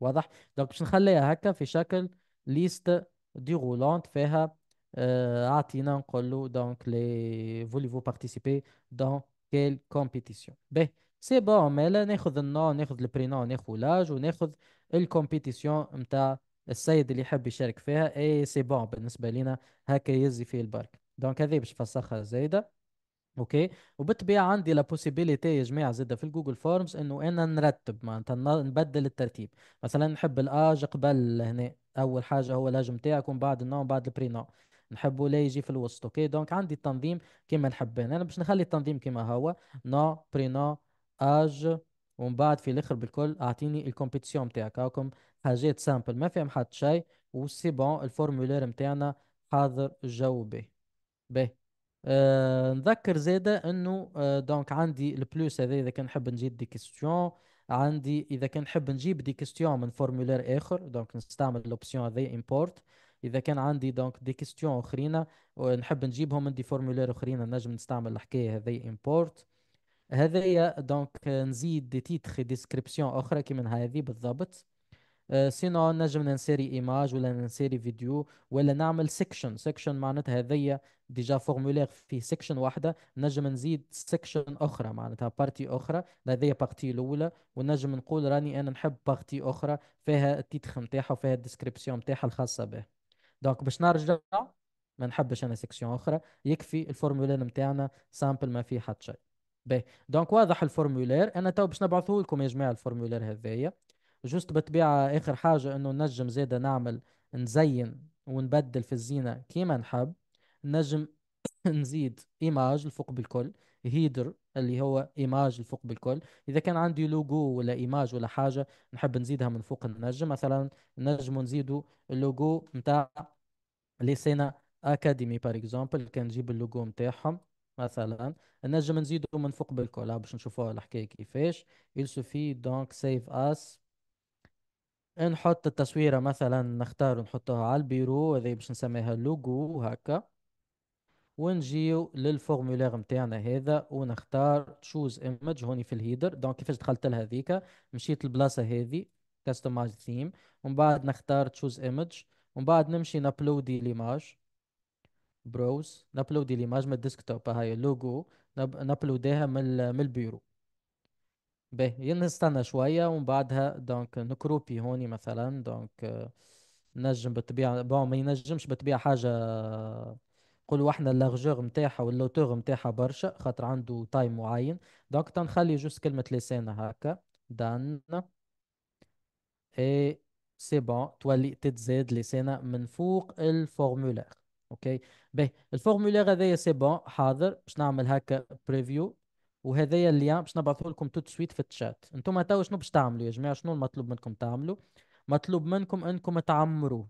واضح دونك باش نخليها هكا في شكل ليست ديغولونت فيها اعطينا نقول له دونك لي فولي فو بارتيسيبي دون كيل كومبيتيسيون باهي سي بون مالا ناخذ النون ناخذ البرينون ناخذ لاج وناخذ الكومبيتيسيون نتاع السيد اللي يحب يشارك فيها اي سي بون بالنسبه لينا هكا يزي فيه البرك دونك هذه باش نفسخها زايده اوكي وبالطبيعه عندي لا بوسيبيليتي يا جماعه زاده في الجوجل فورمز انه انا نرتب معناتها نبدل الترتيب مثلا نحب الاج قبل هنا اول حاجه هو الاج نتاعك ومن بعد النوم بعد البرينو نحبوا لا يجي في الوسط اوكي دونك عندي التنظيم كما نحب انا باش نخلي التنظيم كما هو نو برينو اج ومن بعد في الاخر بالكل اعطيني الكومبيتيسيون بتاعك هاكم حاجات سامبل ما فيهم حتى شيء وسي بون الفورمولير نتاعنا حاضر الجو به آه، نذكر زيدا انه آه، دونك عندي البلوس هذا اذا كان نحب نجيب دي كيستيون عندي اذا كان نحب نجيب دي كيستيون من فورمولير اخر دونك نستعمل الاوبسيون هذا امبورت اذا كان عندي دونك دي كيستيون اخرين ونحب نجيبهم من دي فورمولير اخرين نجم نستعمل الحكايه هذه امبورت هذايا دونك نزيد تيتخ ديسكريبسيون اخرى كي من هذه بالضبط آه، سينو نجم ننسيري ايماج ولا ننسيري فيديو ولا نعمل سيكشن سيكشن معناتها هذيا ديجا فورمولير فيه سيكشن واحده نجم نزيد سيكشن اخرى معناتها بارتي اخرى هذيا بارتي الاولى ونجم نقول راني انا نحب بارتي اخرى فيها التيتخ نتاعها وفيها الديسكريبسيون نتاعها الخاصه به دونك باش نرجع ما نحبش انا سيكشن اخرى يكفي الفورمولير نتاعنا سامبل ما فيه حتى شيء باهي دونك واضح الفورمولير انا تو باش نبعثه لكم يا جماعه الفورمولير هذايا جوست بالطبيعه اخر حاجه انه نجم زاده نعمل نزين ونبدل في الزينه كيما نحب نجم نزيد ايماج الفوق بالكل هيدر اللي هو ايماج الفوق بالكل اذا كان عندي لوجو ولا ايماج ولا حاجه نحب نزيدها من فوق النجم مثلا نجم نزيدو اللوجو نتاع لسينا اكاديمي بار اكزومبل كان نجيب اللوجو نتاعهم مثلا نجم نزيدو من فوق بالكولا باش نشوفوها الحكايه كيفاش il suffit donc save us نحط التصويره مثلا نختار نحطها على البيرو هذا باش نسميها لوجو هكا ونجيو للفورمولير نتاعنا هذا ونختار تشوز ايمج هوني في الهيدر دونك كيفاش دخلت لها هذيك مشيت للبلاصه هذه كاستمايز ثيم ومن بعد نختار تشوز ايمج ومن بعد نمشي نابلودي ليماج بروز نابلودي ليماج من الديسكتوب هاي اللوجو نب... نابلوديها من ال... من البيرو باهي نستنى شوية ومن بعدها دونك نكروبي هوني مثلا دونك نجم بالطبيعة بون ما ينجمش بالطبيعة حاجة نقولوا احنا اللارجور نتاعها واللوتور نتاعها برشا خاطر عنده تايم معين دونك تنخلي جوست كلمة لسان هكا دان اي سي بون تولي تتزاد لسانة من فوق الفورمولار اوكي به الفورمولير هذايا سي بون حاضر باش نعمل هكا بريفيو وهذايا اللين باش نبعثه لكم توت سويت في الشات انتم توا شنو باش تعملوا يا جماعه شنو المطلوب منكم تعملوا مطلوب منكم انكم تعمروا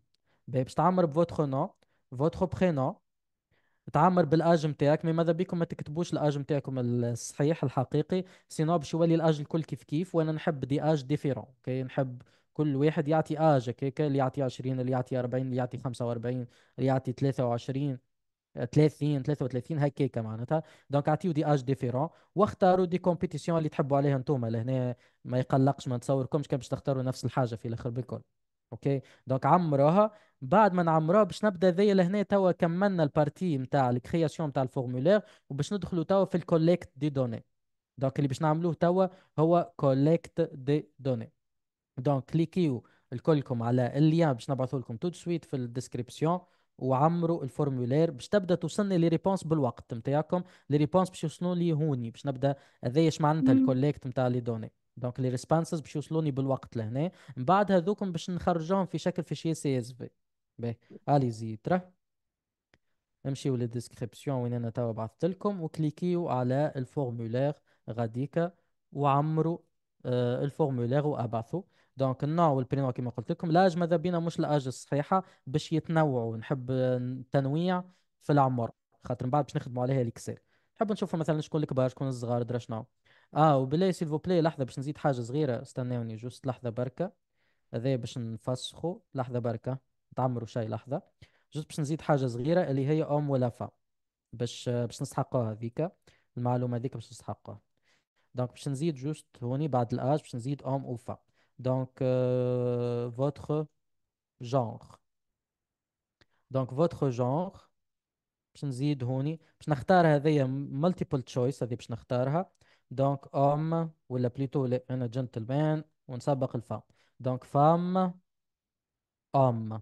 باش تعمر بفوتخ نو فوتخ برينو تعمر بالاج نتاعك مي ماذا بيكم ما تكتبوش الاج نتاعكم الصحيح الحقيقي سينو باش يولي الاج الكل كيف كيف وانا نحب دي اج ديفيرون اوكي نحب كل واحد يعطي اج آه هكاك اللي يعطي 20 اللي يعطي 40 اللي يعطي 45 اللي يعطي 23 30 33 هكاك معناتها دونك اعطيو دي اج ديفيرون واختاروا دي كومبيتيسيون اللي تحبوا عليها انتم لهنا ما يقلقش ما نتصوركمش كان باش تختاروا نفس الحاجه في الاخر بالكل اوكي دونك عمروها بعد ما نعمروها باش نبدا ذي لهنا توا كملنا البارتي نتاع الكرياسيون نتاع الفورمولير وباش ندخلوا توا في الكوليكت دي دوني دونك اللي باش نعملوه توا هو كوليكت دي دوني دونك كليكيو الكلكم على اللين باش نبعثوا لكم تو سويت في الديسكريبسيون وعمروا الفورمولير باش تبدا توصلني لي ريبونس بالوقت نتاعكم لي ريبونس باش يوصلوا لي هوني باش نبدا هذايا اش معناتها الكوليكت نتاع لي دوني دونك لي ريسبونسز باش يوصلوني بالوقت لهنا من بعد هذوكم باش نخرجهم في شكل فيشي سي اس في باهي الي زيد امشيو للديسكريبسيون وين انا توا بعثت لكم وكليكيو على الفورمولير غاديكا وعمروا آه، الفورمولير وابعثوا دونك النوع والبرينوا كما قلت لكم لاج ماذا بينا مش لاج الصحيحه باش يتنوعوا نحب التنويع في العمر خاطر من بعد باش نخدموا عليها الاكسل نحب نشوفوا مثلا شكون الكبار شكون الصغار درا شنو اه وبلاي سيلفو بلاي لحظه باش نزيد حاجه صغيره استناوني جوست لحظه بركه هذا باش نفسخوا لحظه بركه نتعمروا شاي لحظه جوست باش نزيد حاجه صغيره اللي هي ام ولا فا باش باش نستحقوها هذيك المعلومه هذيك باش نسحقوها دونك باش نزيد جوست هوني بعد الاج باش نزيد ام وفا Donc, euh, votre genre. Donc, votre genre باش نزيد هوني باش نختار هذايا مالتيبل تشويس هذه باش نختارها دونك ام ولا بليتو لا انا جنتلمان ونسبق الفام دونك فام اوم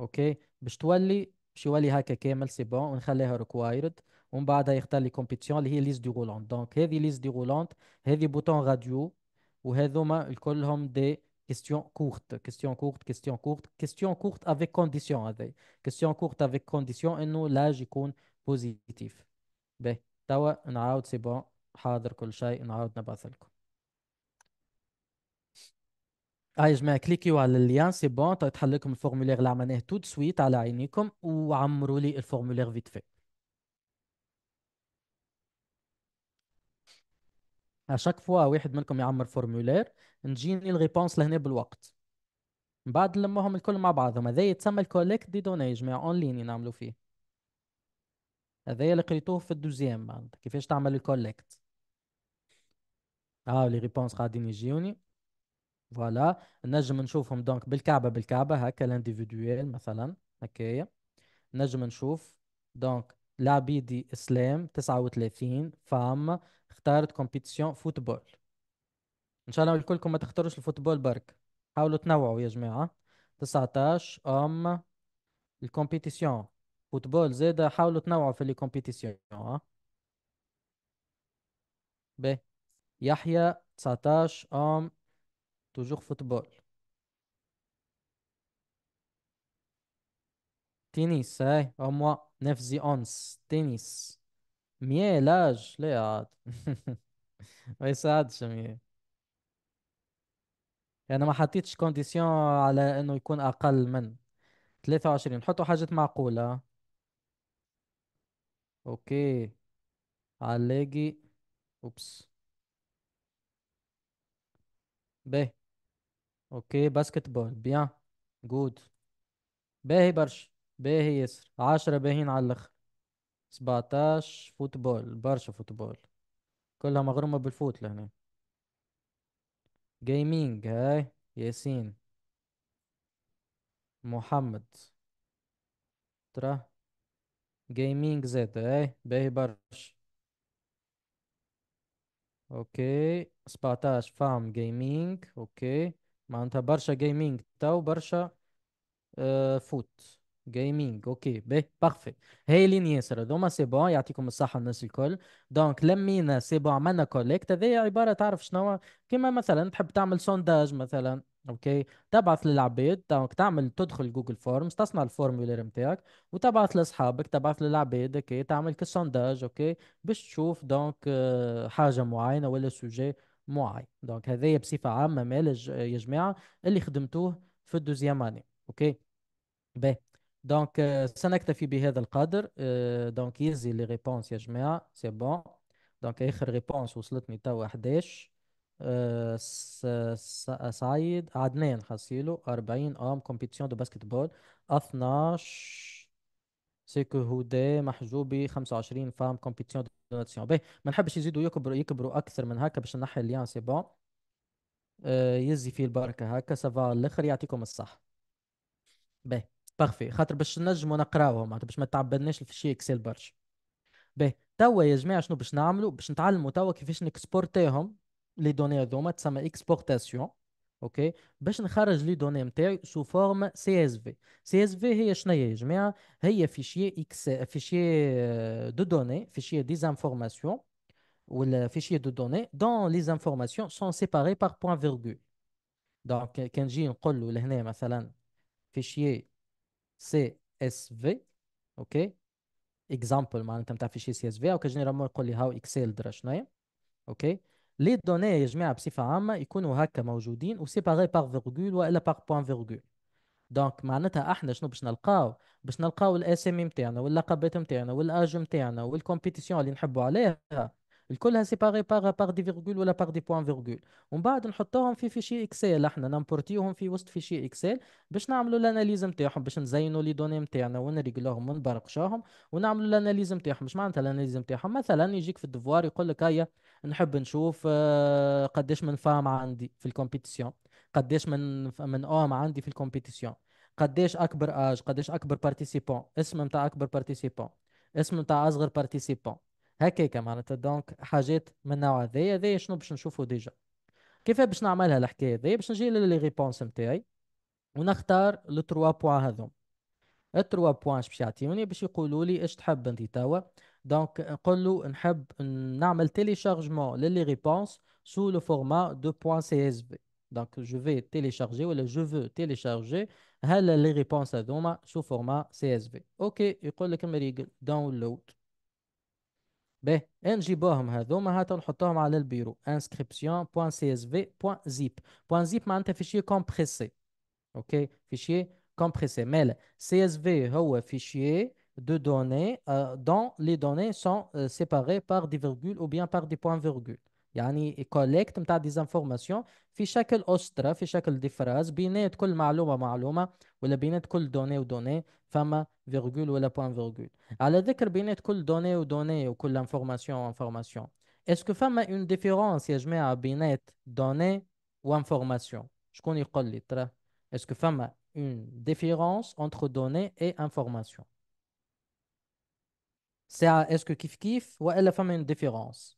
اوكي باش تولي باش يولي هكا كامل سي بون ونخليها ريكوايرد ومن بعدها يختار لي كومبيتيسيون اللي هي ليست دي رولونت دونك هذه ليست دي رولونت هذه بوتون راديو وهذوما الكلهم دي كيستيون كورت كيستيون كورت كيستيون كورت كيستيون كورت افيك كونديسيون هذه كيستيون كورت افيك كونديسيون انه لاج يكون بوزيتيف باهي توا نعاود سي بون حاضر كل شيء نعاود نبعث لكم هاي آه يا جماعه كليكيو على الليان سي بون تحل لكم الفورمولير اللي عملناه تو سويت على عينيكم وعمروا لي الفورمولير فيت فيت اشاك فوا واحد منكم يعمر فورمولير نجيني الريبونس لهنا بالوقت من بعد نلمهم الكل مع بعضهم هذا يتسمى الكوليكت دي دوني جماعه اون لين نعملوا فيه هذا اللي قريتوه في الدوزيام بعد كيفاش تعمل الكوليكت اه لي ريبونس قاعدين يجيوني فوالا نجم نشوفهم دونك بالكعبه بالكعبه هكا لانديفيدويل مثلا هكايا نجم نشوف دونك لابيدي اسلام 39 فام اختارت كومبيتيسيون فوتبول ان شاء الله الكلكم ما تختاروش الفوتبول برك حاولوا تنوعوا يا جماعه 19 ام الكومبيتيسيون فوتبول زيادة حاولوا تنوعوا في الكومبيتيسيون آه. ب يحيى 19 ام توجور فوتبول تنس هاي او موا نفزي اونس تنس مية لاج ليه عاد ما يساعدش مية يعني ما حطيتش كونديسيون على انه يكون اقل من 23 حطوا حاجة معقولة اوكي علاقي اوبس باهي اوكي باسكت بول بيان جود باهي برشا باهي ياسر عشرة باهين على الاخر 17 فوتبول برشا فوتبول كلها مغرومة بالفوت لهنا جيمينج هاي ياسين محمد ترى جيمينج زاد هاي باهي برشا اوكي 17 فام جيمينج اوكي معناتها برشا جيمينج تو برشا آه فوت جيمنج اوكي باه بارفي هي لين ياسر هذوما سي بون يعطيكم الصحة الناس الكل دونك لمينا سي بون عملنا كوليكت هذه عبارة تعرف شنو كيما مثلا تحب تعمل سونداج مثلا اوكي تبعث للعباد دونك تعمل تدخل جوجل فورمز تصنع الفورمولير نتاعك وتبعث لاصحابك تبعث للعباد اوكي تعمل كسونداج اوكي باش تشوف دونك حاجة معينة ولا سوجي معين دونك هذايا بصفة عامة مالج يا جماعة اللي خدمتوه في الدوزيام اني اوكي باهي دونك euh, سنكتفي بهذا القدر دونك يزي لي ريبونس يا جماعه سي بون دونك اخر ريبونس وصلتني توا 11 euh, سعيد عدنان خاصيلو 40 ام كومبيتيسيون دو باسكتبول 12 سيكو هودا محجوبي 25 فام كومبيتيسيون دو ناتسيون باهي ما نحبش يزيدوا يكبروا يكبروا اكثر من هكا باش نحي اليان سي بون euh, يزي في البركه هكا سافا الاخر يعطيكم الصحه باهي بارفي خاطر باش نجمو نقراوها معناتها باش ما تعبدناش في شي اكسل برشا باهي توا يا جماعه شنو باش نعملوا باش نتعلموا توا كيفاش نكسبورتيهم لي دوني هذوما تسمى اكسبورتاسيون اوكي باش نخرج لي دوني نتاعي سو فورم سي اس في سي اس في هي شنو يا جماعه هي فيشي اكس فيشي دو دوني دي ديزانفورماسيون ولا فيشي دو دوني دون لي زانفورماسيون سون سيباري بار بوان فيرغول دونك كان نجي نقول له لهنا مثلا فيشي سي اس في اوكي اكزامبل معناتها ما شي سي اس في او كجني رمو يقول لي هاو اكسل درا شنايا اوكي لي دوني يا جماعه بصفه عامه يكونوا هكا موجودين وسيباري باغ فيرغول والا باغ بوان فيرغول دونك معناتها احنا شنو باش نلقاو باش نلقاو الاسامي نتاعنا واللقبات نتاعنا والاج نتاعنا والكومبيتيسيون اللي نحبوا عليها الكلها سيباري باغ باغ دي فيرغول ولا باغ دي بوان فيرغول ومن بعد نحطوهم في فيشي اكسل احنا نمبورتيهم في وسط فيشي اكسل باش نعملوا الاناليز نتاعهم باش نزينوا لي دوني نتاعنا ونريقلوهم ونبرقشوهم ونعملوا الاناليز نتاعهم مش معناتها الاناليز نتاعهم مثلا يجيك في الدفوار يقول لك هيا نحب نشوف آه، قداش من فام عندي في الكومبيتيسيون قداش من من اوم عندي في الكومبيتيسيون قداش اكبر اج قداش اكبر بارتيسيبون اسم نتاع اكبر بارتيسيبون اسم نتاع اصغر بارتيسيبون هكاك معناتها دونك حاجات من النوع هذايا هذايا شنو باش نشوفو ديجا كيف باش نعملها الحكايه هذايا باش نجي للي ريبونس نتاعي ونختار لو تروا بوان هذوم التروا بوان باش يعطيوني باش يقولوا لي اش تحب انت توا دونك نقول له نحب نعمل شارجمون للي ريبونس سو لو فورما 2.csv دونك جو في شارجي ولا جو فو شارجي هل لي ريبونس هذوما سو فورما سي اس في اوكي يقول لك مريقل داونلود ب نجيبوهم هذوما هات نحطوهم على البيرو inscription.csv.zip .zip معناتها un fichier compressé. Mais كومبريسي مالا csv هو fichier de données euh، dont les données sont euh، séparées par des virgules ou bien par des points-virgules. يعني كوليكت نتاع ديزانفورماسيون في شكل أسطرة في شكل ديفراز بينات كل معلومة معلومة ولا بينات كل دوني ودوني فما فيرغول ولا بوان فيرغول على ذكر بينات كل دوني ودوني وكل انفورماسيون وانفورماسيون اسكو فما اون ديفيرونس يا جماعة بينات دوني وانفورماسيون شكون يقول لي ترى اسكو فما اون ديفيرونس entre دوني اي انفورماسيون ساعة اسكو كيف كيف والا فما اون ديفيرونس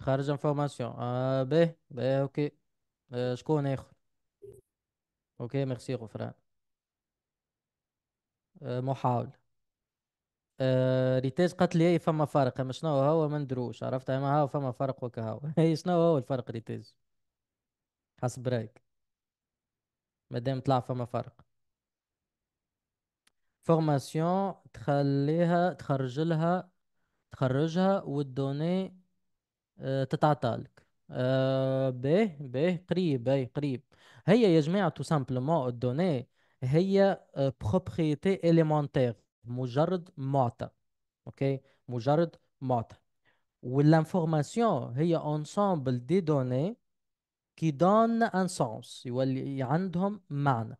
خارج انفورماسيون اه باهي باهي اوكي آه شكون اخر اوكي ميرسي غفران آه محاول آه ريتاز قالت لي اي فما فرق اما شنو هو ما ندروش عرفت اما هاو فما فرق وكا هاو اي شنو هو الفرق ريتاز حسب رايك مادام طلع فما فرق فورماسيون تخليها تخرج لها تخرجها وتدوني آه، تتعطى لك باه باهي قريب باه قريب هي يا جماعه تو سامبلومون الدوني هي بروبريتي آه، اليمونتير مجرد معطى اوكي مجرد معطى والانفورماسيون هي انسامبل دي دوني كي دون ان سونس يولي عندهم معنى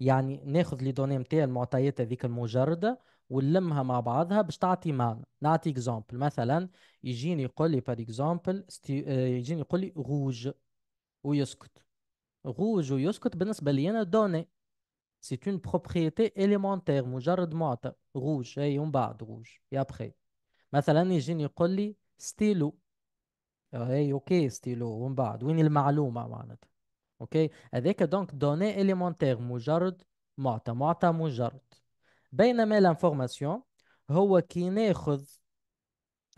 يعني ناخذ لي دوني نتاع المعطيات هذيك المجرده ونلمها مع بعضها باش تعطي معنى نعطي اكزامبل مثلا يجيني يقول لي بار اكزامبل آه، يجيني يقول لي غوج ويسكت غوج ويسكت بالنسبه لي انا دوني سي اون بروبريتي اليمونتير مجرد معطى غوج اي ومن بعد غوج يا بخي مثلا يجيني يقول لي ستيلو اي اوكي ستيلو ومن بعد وين المعلومه معناتها اوكي هذاك دونك دوني اليمونتير مجرد معطى معطى مجرد بينما لانفورماسيون هو كي ناخذ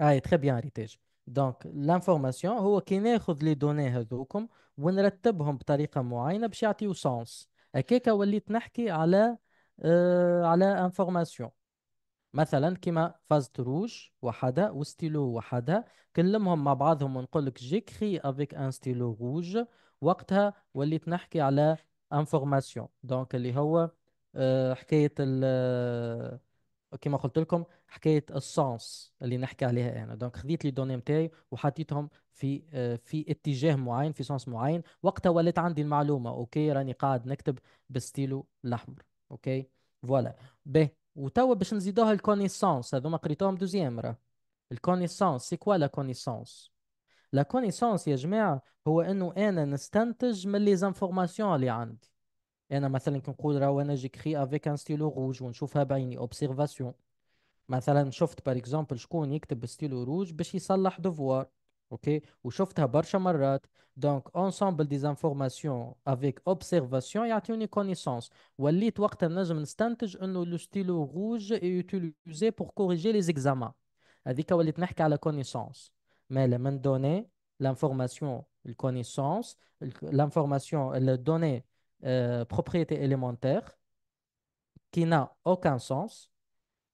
اي تري بيان ريتاج دونك لانفورماسيون هو كي ناخذ لي دوني هذوكم ونرتبهم بطريقه معينه باش يعطيو سونس هكاك وليت نحكي على آه على انفورماسيون مثلا كيما فاز روج وحدها وستيلو وحدها كلمهم مع بعضهم ونقول لك جيكري افيك ان ستيلو روج وقتها وليت نحكي على انفورماسيون دونك اللي هو آه، حكايه ال آه، كما قلت لكم حكايه السنس اللي نحكي عليها انا دونك خذيت لي دوني نتاعي وحطيتهم في آه، في اتجاه معين في سنس معين وقتها ولات عندي المعلومه اوكي راني قاعد نكتب بالستيلو الاحمر اوكي فوالا باهي وتوا باش نزيدوها الكونيسونس هذوما قريتوهم دوزيام راه الكونيسونس سي كوا لا كونيسونس لا كونيسونس يا جماعه هو انه انا نستنتج من لي زانفورماسيون اللي عندي انا مثلا كنقول راه انا جي كري افيك ان ستيلو روج ونشوفها بعيني اوبسيرفاسيون مثلا شفت بار اكزومبل شكون يكتب بستيلو روج باش يصلح دوفوار اوكي وشفتها برشا مرات دونك انسامبل دي انفورماسيون افيك اوبسيرفاسيون يعطيوني كونيسونس وليت وقتها نجم نستنتج انه لو ستيلو روج يوتيليزي بور كوريجي لي زيكزامان هذيك وليت نحكي على كونيسونس مالا من دوني لانفورماسيون الكونيسونس لانفورماسيون الدوني Euh, propriété élémentaire qui n'a aucun sens.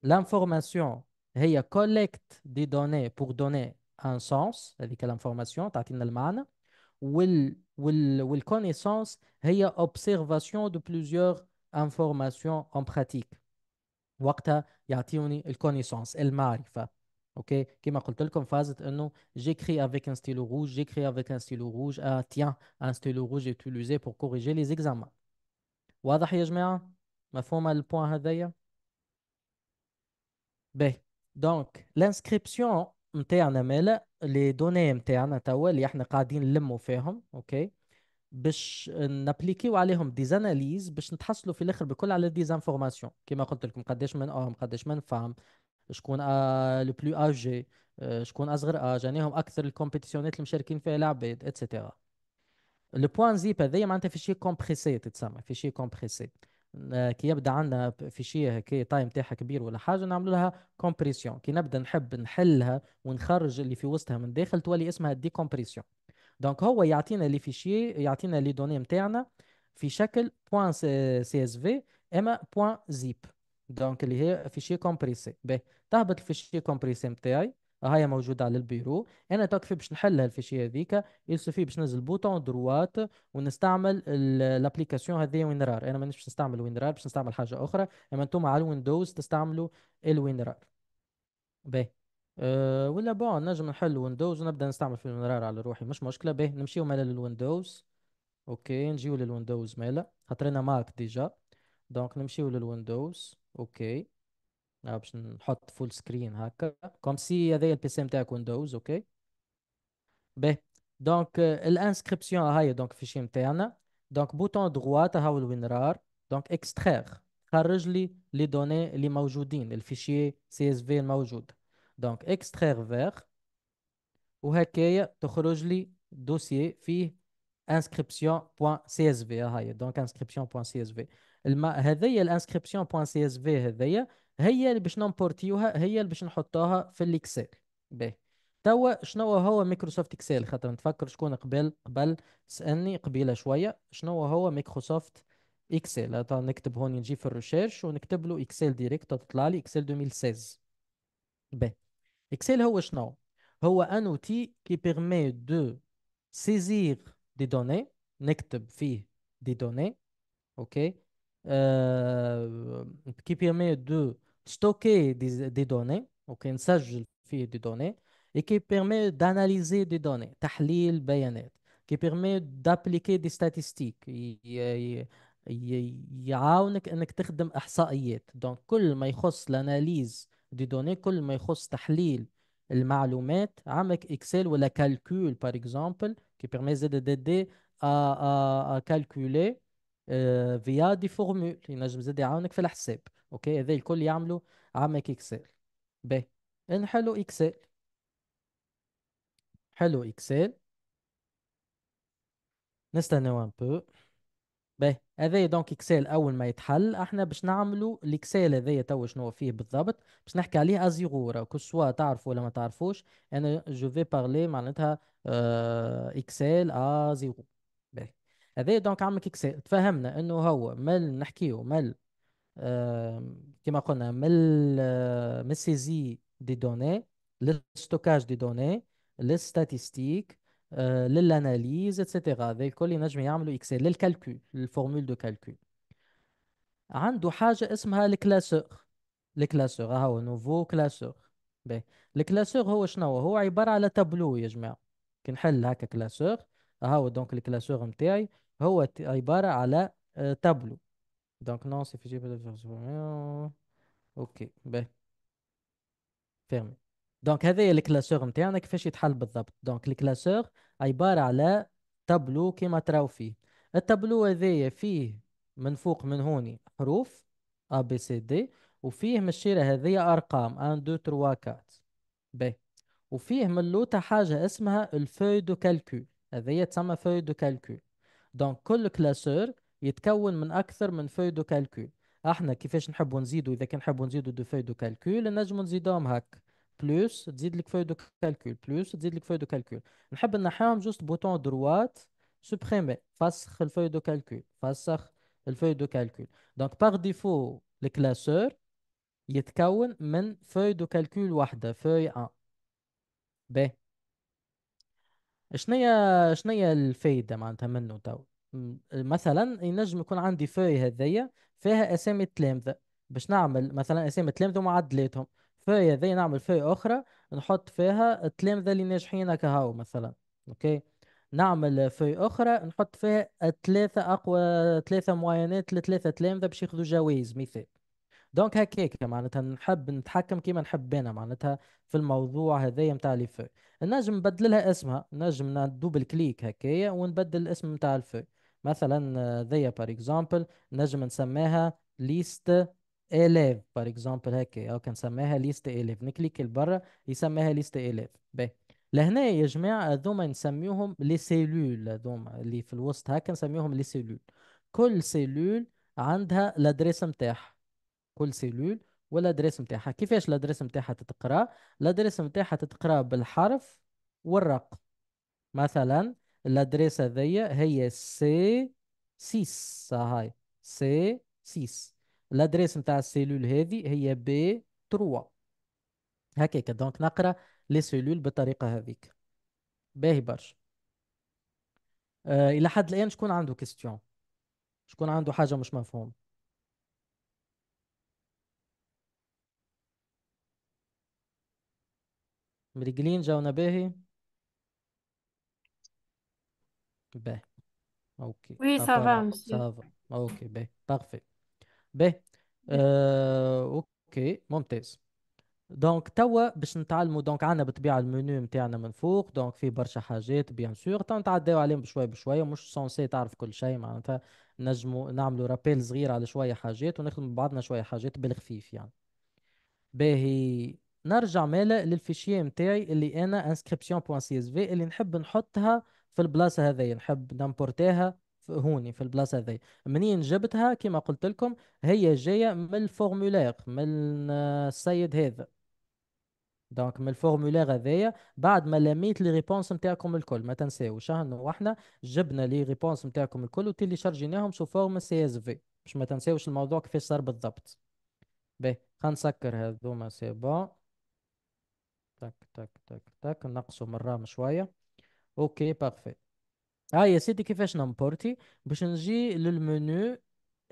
L'information, elle collecte des données pour donner un sens, avec l'information, تعطينا المعنى. et il connaissance, هي observation de plusieurs informations en pratique. une connaissance, elle marque. اوكي كما قلت لكم فازت انه j'écris avec un stylo rouge j'écris افيك ان ستيلو روج اه تيان ان ستيلو روج يوتيليزي بور كوريجي لي زيكزام واضح يا جماعه مفهوم البوان هذايا باهي دونك لانسكريبسيون نتاعنا مالا لي دوني نتاعنا توا اللي احنا قاعدين نلمو فيهم اوكي باش نابليكيو عليهم ديزاناليز باش نتحصلوا في الاخر بكل على ديزانفورماسيون كيما قلت لكم قداش من اوم قداش من فام شكون لو بلو اجي آه، شكون اصغر اج انهم يعني اكثر الكومبيتيسيونات اللي مشاركين فيها العباد اتسيتيرا لو بوان زيب هذايا معناتها في شيء كومبريسي تتسمى في شيء كومبريسي آه، كي يبدا عندنا في شيء هكا تايم تاعها كبير ولا حاجه نعمل لها كومبريسيون كي نبدا نحب نحلها ونخرج اللي في وسطها من داخل تولي اسمها دي كومبريسيون دونك هو يعطينا لي فيشي يعطينا لي دوني نتاعنا في شكل بوان سي اس في اما بوان زيب دونك اللي هي فيشي كومبريسي باهي تهبط الفيشي كومبريسي نتاعي هاي موجودة على البيرو انا تكفي باش نحل هالفيشي هذيك يسوفي باش ننزل بوتون دروات ونستعمل الابليكاسيون هذه وينرار انا مانيش باش نستعمل وينرار باش نستعمل حاجة اخرى اما انتم على الويندوز تستعملوا الوينرار باهي أه ولا بون نجم نحل ويندوز ونبدا نستعمل في الوينرار على روحي مش مشكلة باهي نمشيو مالا للويندوز اوكي نجيو للويندوز مالا خاطرنا ماك ديجا دونك نمشيو للويندوز اوكي باش نحط فول سكرين هكا كوم سي هذا البي سي نتاعك ويندوز اوكي باهي دونك الانسكريبسيون euh, هاي دونك في الشي نتاعنا دونك بوتون دغوات هاو الوينرار دونك اكستخير خرج لي لي دوني اللي موجودين الفيشي سي اس في الموجود دونك اكستخير فيغ وهكايا تخرج لي دوسيي فيه اس في هاي دونك في الما هذيا الانسكريبسيون بوان سي اس في هذيا هي اللي باش نمبورتيوها هي اللي باش نحطوها في الاكسل باهي توا شنو هو مايكروسوفت اكسل خاطر نتفكر شكون قبل قبل سالني قبيله شويه شنو هو مايكروسوفت اكسل نكتب هون نجي في الريشيرش ونكتب له اكسل ديريكت تطلع لي اكسل 2016 باهي اكسل هو شنو هو ان اوتي كي بيرمي دو سيزير دي دوني نكتب فيه دي دوني اوكي Euh, qui permet de stocker des, des données اوكي نسجل فيه دي دوني et qui permet d'analyser des données تحليل بيانات qui permet d'appliquer des statistiques يعاونك انك تخدم احصائيات دونك كل ما يخص لاناليز دي دوني كل ما يخص تحليل المعلومات عملك اكسل ولا كالكول بار اكزومبل كي بيرمي زيد دي دي ا كالكولي فيا آه، دي فورمول ينجم زاد يعاونك في الحساب اوكي هذا الكل يعملوا عمك اكسل باهي نحلو اكسل حلو اكسل نستناو ان بو باهي هذايا دونك اكسل اول ما يتحل احنا باش نعملوا الاكسل هذايا تو شنو فيه بالضبط باش نحكي عليه ازيغورا كو سوا تعرفوا ولا ما تعرفوش انا جو في بارلي معناتها آه، اكسل ازيغو هذا دونك عمك كسي تفهمنا انه هو مل نحكيو مل آه كما قلنا مل آه، مسيزي من دي دوني للستوكاج دي دوني للستاتيستيك آه، للاناليز اتسيتيرا هذا الكل ينجم يعملوا اكسل للكالكول للفورمول دو كالكول عنده حاجه اسمها الكلاسور الكلاسور ها هو نوفو كلاسور الكلاسور هو شنو هو عباره على تابلو يا جماعه كي نحل هكا كلاسور هو دونك الكلاسور نتاعي هو عبارة على تابلو دونك نو سي فيجي اوكي باهي فهمت دونك هذايا الكلاسور نتاعنا كيفاش يتحل بالضبط دونك الكلاسور عبارة على تابلو كيما تراو فيه التابلو هذايا فيه من فوق من هوني حروف ا بي سي دي وفيه من الشيرة هذيا أرقام 1 2 3 4 باهي وفيه من اللوطة حاجة اسمها الفوي دو كالكول هذيا تسمى فوي دو كالكول دونك كل كلاسور يتكون من اكثر من فوي دو كالكول احنا كيفاش نحبوا نزيدوا اذا كان نحبوا نزيدوا دو فوي دو كالكول نجم نزيدوهم هاك بلوس تزيد لك فوي دو كالكول بلوس تزيد لك فوي دو كالكول نحب نحيهم جوست بوتون دروات سوبريمي فسخ الفوي دو كالكول فسخ الفوي دو كالكول دونك باغ ديفو الكلاسور يتكون من فوي دو كالكول واحده فوي 1 ب شنيا شنيا الفايده معناتها منه تو مثلا ينجم يكون عندي فاي هذيا فيها اسامي تلامذه باش نعمل مثلا اسامي تلامذه ومعدلاتهم فاي هذيا نعمل فاي اخرى نحط فيها التلامذه اللي ناجحين كهاو مثلا اوكي نعمل فاي اخرى نحط فيها ثلاثه اقوى ثلاثه معينات لثلاثه تلامذه باش ياخذوا جوائز مثال دونك هكاك معناتها نحب نتحكم كيما نحب بينا معناتها في الموضوع هذايا نتاع لي فو نجم نبدل لها اسمها نجم دوبل كليك هكايا ونبدل الاسم نتاع الفو مثلا ذي بار اكزامبل نجم نسميها ليست اليف بار اكزامبل هكا او كنسميها ليست اليف نكليك لبرا يسميها ليست اليف باهي لهنا يا جماعه هذوما نسميوهم لي سيلول هذوما اللي في الوسط هكا نسميوهم لي سيلول كل سيلول عندها لادريس نتاعها كل سيلول والادريس نتاعها كيفاش الادريس نتاعها تتقرا الادريس نتاعها تتقرا بالحرف والرقم مثلا الادريس هذيا هي سي 6 هاي سي 6 الادريس نتاع السيلول هذه هي بي 3 هكاك دونك نقرا لي سيلول بالطريقه هذيك باهي برشا آه الى حد الان شكون عنده كيستيون شكون عنده حاجه مش مفهومه برجلين جونا باهي باهي اوكي Oui, ça va, apparemment monsieur. ça va اوكي باهي بارفي باهي آه، اوكي ممتاز دونك توا باش نتعلموا دونك عندنا بالطبيعه المنيو نتاعنا من فوق دونك فيه برشا حاجات بيان سور تو نتعداو عليهم بشويه بشويه مش سونسي تعرف كل شيء معناتها نجمو نعملوا رابيل صغير على شويه حاجات ونخدمو بعضنا شويه حاجات بالخفيف يعني باهي نرجع مالا للفيشيه نتاعي اللي انا انسكريبسيون.csv اللي نحب نحطها في البلاصه هذه نحب نمبورتيها هوني في البلاصه هذه منين جبتها كما قلت لكم هي جايه من الفورمولير من آه، السيد هذا دونك من الفورمولير هذايا بعد ما لميت لي ريبونس نتاعكم الكل ما تنساوش انه احنا جبنا لي ريبونس نتاعكم الكل وتيلي شارجيناهم سو فورم سي اس في باش ما تنساوش الموضوع كيفاش صار بالضبط باهي خلينا نسكر هذوما سي بون تك تك تك تك نقصو من الرام شوية اوكي بارفي ها آه يا سيدي كيفاش نمبورتي باش نجي للمنيو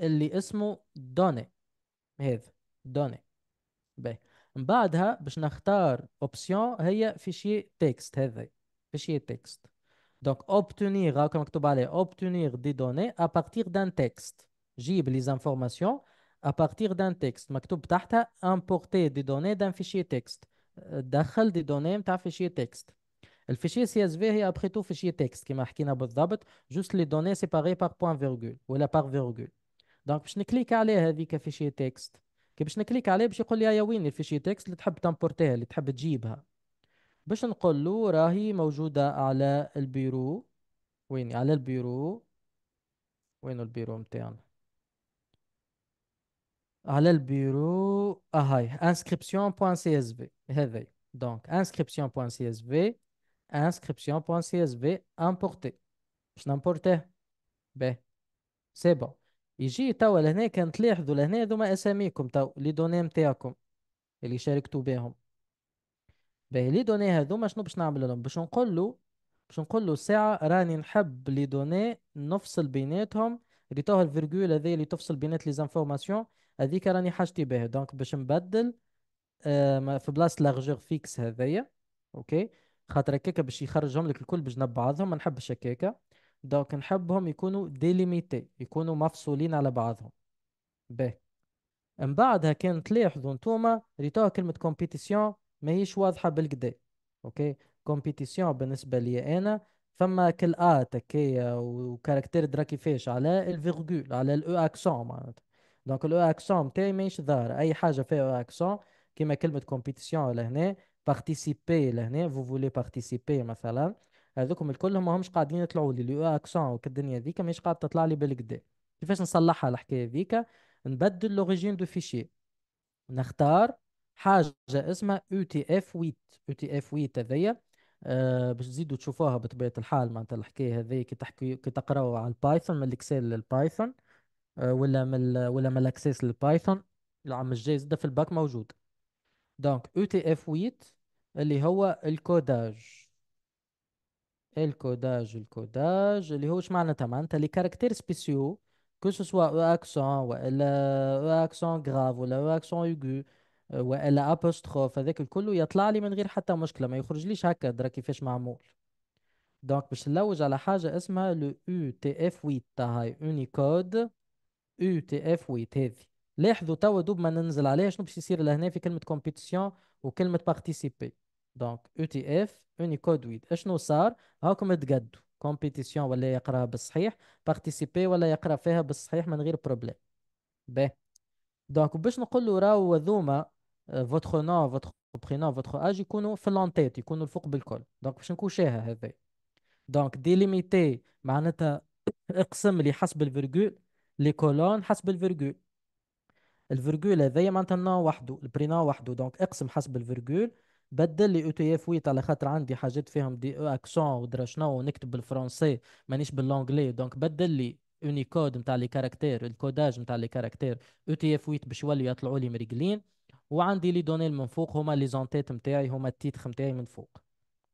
اللي اسمه دوني هذا دوني باهي من بعدها باش نختار اوبسيون هي فيشي تكست هذا فيشي تكست دونك اوبتونيغ هاكا مكتوب عليه اوبتونيغ دي دوني ابارتيغ دان تكست جيب لي زانفورماسيون ابارتيغ دان تكست مكتوب تحتها امبورتي دي دوني دان فيشي تكست تدخل دي دوني نتاع فيشي تكست الفيشي سي اس في هي ابخي تو فيشي تكست كما حكينا بالضبط جوست لي دوني سيباري باغ بوان فيرغول ولا باغ فيرغول دونك باش نكليك عليه هذيك فيشي تكست كي باش نكليك عليه باش يقول لي يا آية وين الفيشي تكست اللي تحب تمبورتيها اللي تحب تجيبها باش نقول له راهي موجودة على البيرو وين على البيرو وين البيرو نتاعنا على البيرو اهاي هاي inscription.csv هذا دونك inscription.csv inscription.csv امبورتي باش نمبورتيه ب سي بون يجي توا لهنا كان تلاحظوا لهنا هذوما اساميكم توا لي دوني نتاعكم اللي شاركتوا بهم باهي لي دوني هذوما شنو باش نعمل لهم باش نقول له باش نقول له ساعة راني نحب لي دوني نفصل بيناتهم اللي توها الفيرغول هذيا اللي تفصل بينات لي زانفورماسيون هذيك راني حاجتي به دونك باش نبدل آه، في بلاصه لاغجور فيكس هذايا اوكي خاطر هكاك باش يخرجهم لك الكل بجنب بعضهم ما نحبش هكاك دونك نحبهم يكونوا ديليميتي يكونوا مفصولين على بعضهم به من بعدها كان تلاحظوا نتوما ريتوها كلمه كومبيتيسيون ماهيش واضحه بالكدا اوكي كومبيتيسيون بالنسبه لي انا فما كل ا تكية وكاركتير درا كيفاش على الفيرغول على الاو اكسون معناتها دونك لو اكسون تاعي ماهيش ظاهره اي حاجه فيها اكسون كيما كلمه كومبيتيسيون لهنا بارتيسيبي لهنا فو فولي بارتيسيبي مثلا هذوكم الكل همش قاعدين يطلعوا لي لو اكسون وكالدنيا هذيكا ماهيش قاعده تطلع لي بالكدا كيفاش نصلحها الحكايه هذيكا نبدل لوريجين دو فيشي نختار حاجه اسمها يو تي اف 8 يو تي اف 8 هذيا أه باش تزيدوا تشوفوها بطبيعه الحال معناتها الحكايه هذه كي تحكي كي تقراوا على البايثون من الاكسل للبايثون آه، ولا من ولا من الاكسس للبايثون العام الجاي زاد في الباك موجود دونك او تي اف 8 اللي هو الكوداج الكوداج الكوداج اللي هو معناتها معناتها لي كاركتير سبيسيو كو سوسوا او e اكسون والا او e اكسون غراف ولا او e اكسون ايغو والا ابوستروف هذاك الكل يطلع لي من غير حتى مشكله ما يخرجليش هكا درا كيفاش معمول دونك باش نلوج على حاجه اسمها لو او تي اف 8 تاع هاي اونيكود يو تي اف ويت هذه لاحظوا توا دوب ما ننزل عليها شنو باش يصير لهنا في كلمه كومبيتيسيون وكلمه بارتيسيبي دونك يو تي اف كود ويت اشنو صار هاكم تقدوا كومبيتيسيون ولا يقراها بالصحيح بارتيسيبي ولا يقرا فيها بالصحيح من غير بروبليم باهي دونك باش نقول له راهو ذوما فوتخ نو فوتخ برينو فوتخ اج يكونوا في لونتيت يكونوا الفوق بالكل دونك باش نكوشيها هذا دونك ديليميتي معناتها اقسم لي حسب الفيرغول لي كولون حسب الفرجول الفرجول هذايا معناتها النون وحده البرينا وحده دونك اقسم حسب الفرجول بدل لي او e تي اف ويت على خاطر عندي حاجات فيهم دي او اكسون ودرا شنو ونكتب بالفرنسي مانيش باللونجلي دونك بدل لي اونيكود نتاع لي كاركتير الكوداج نتاع لي كاركتير او e تي اف ويت باش يوليو يطلعوا لي مريقلين وعندي لي دوني من فوق هما لي زونتيت نتاعي هما التيتخ نتاعي من فوق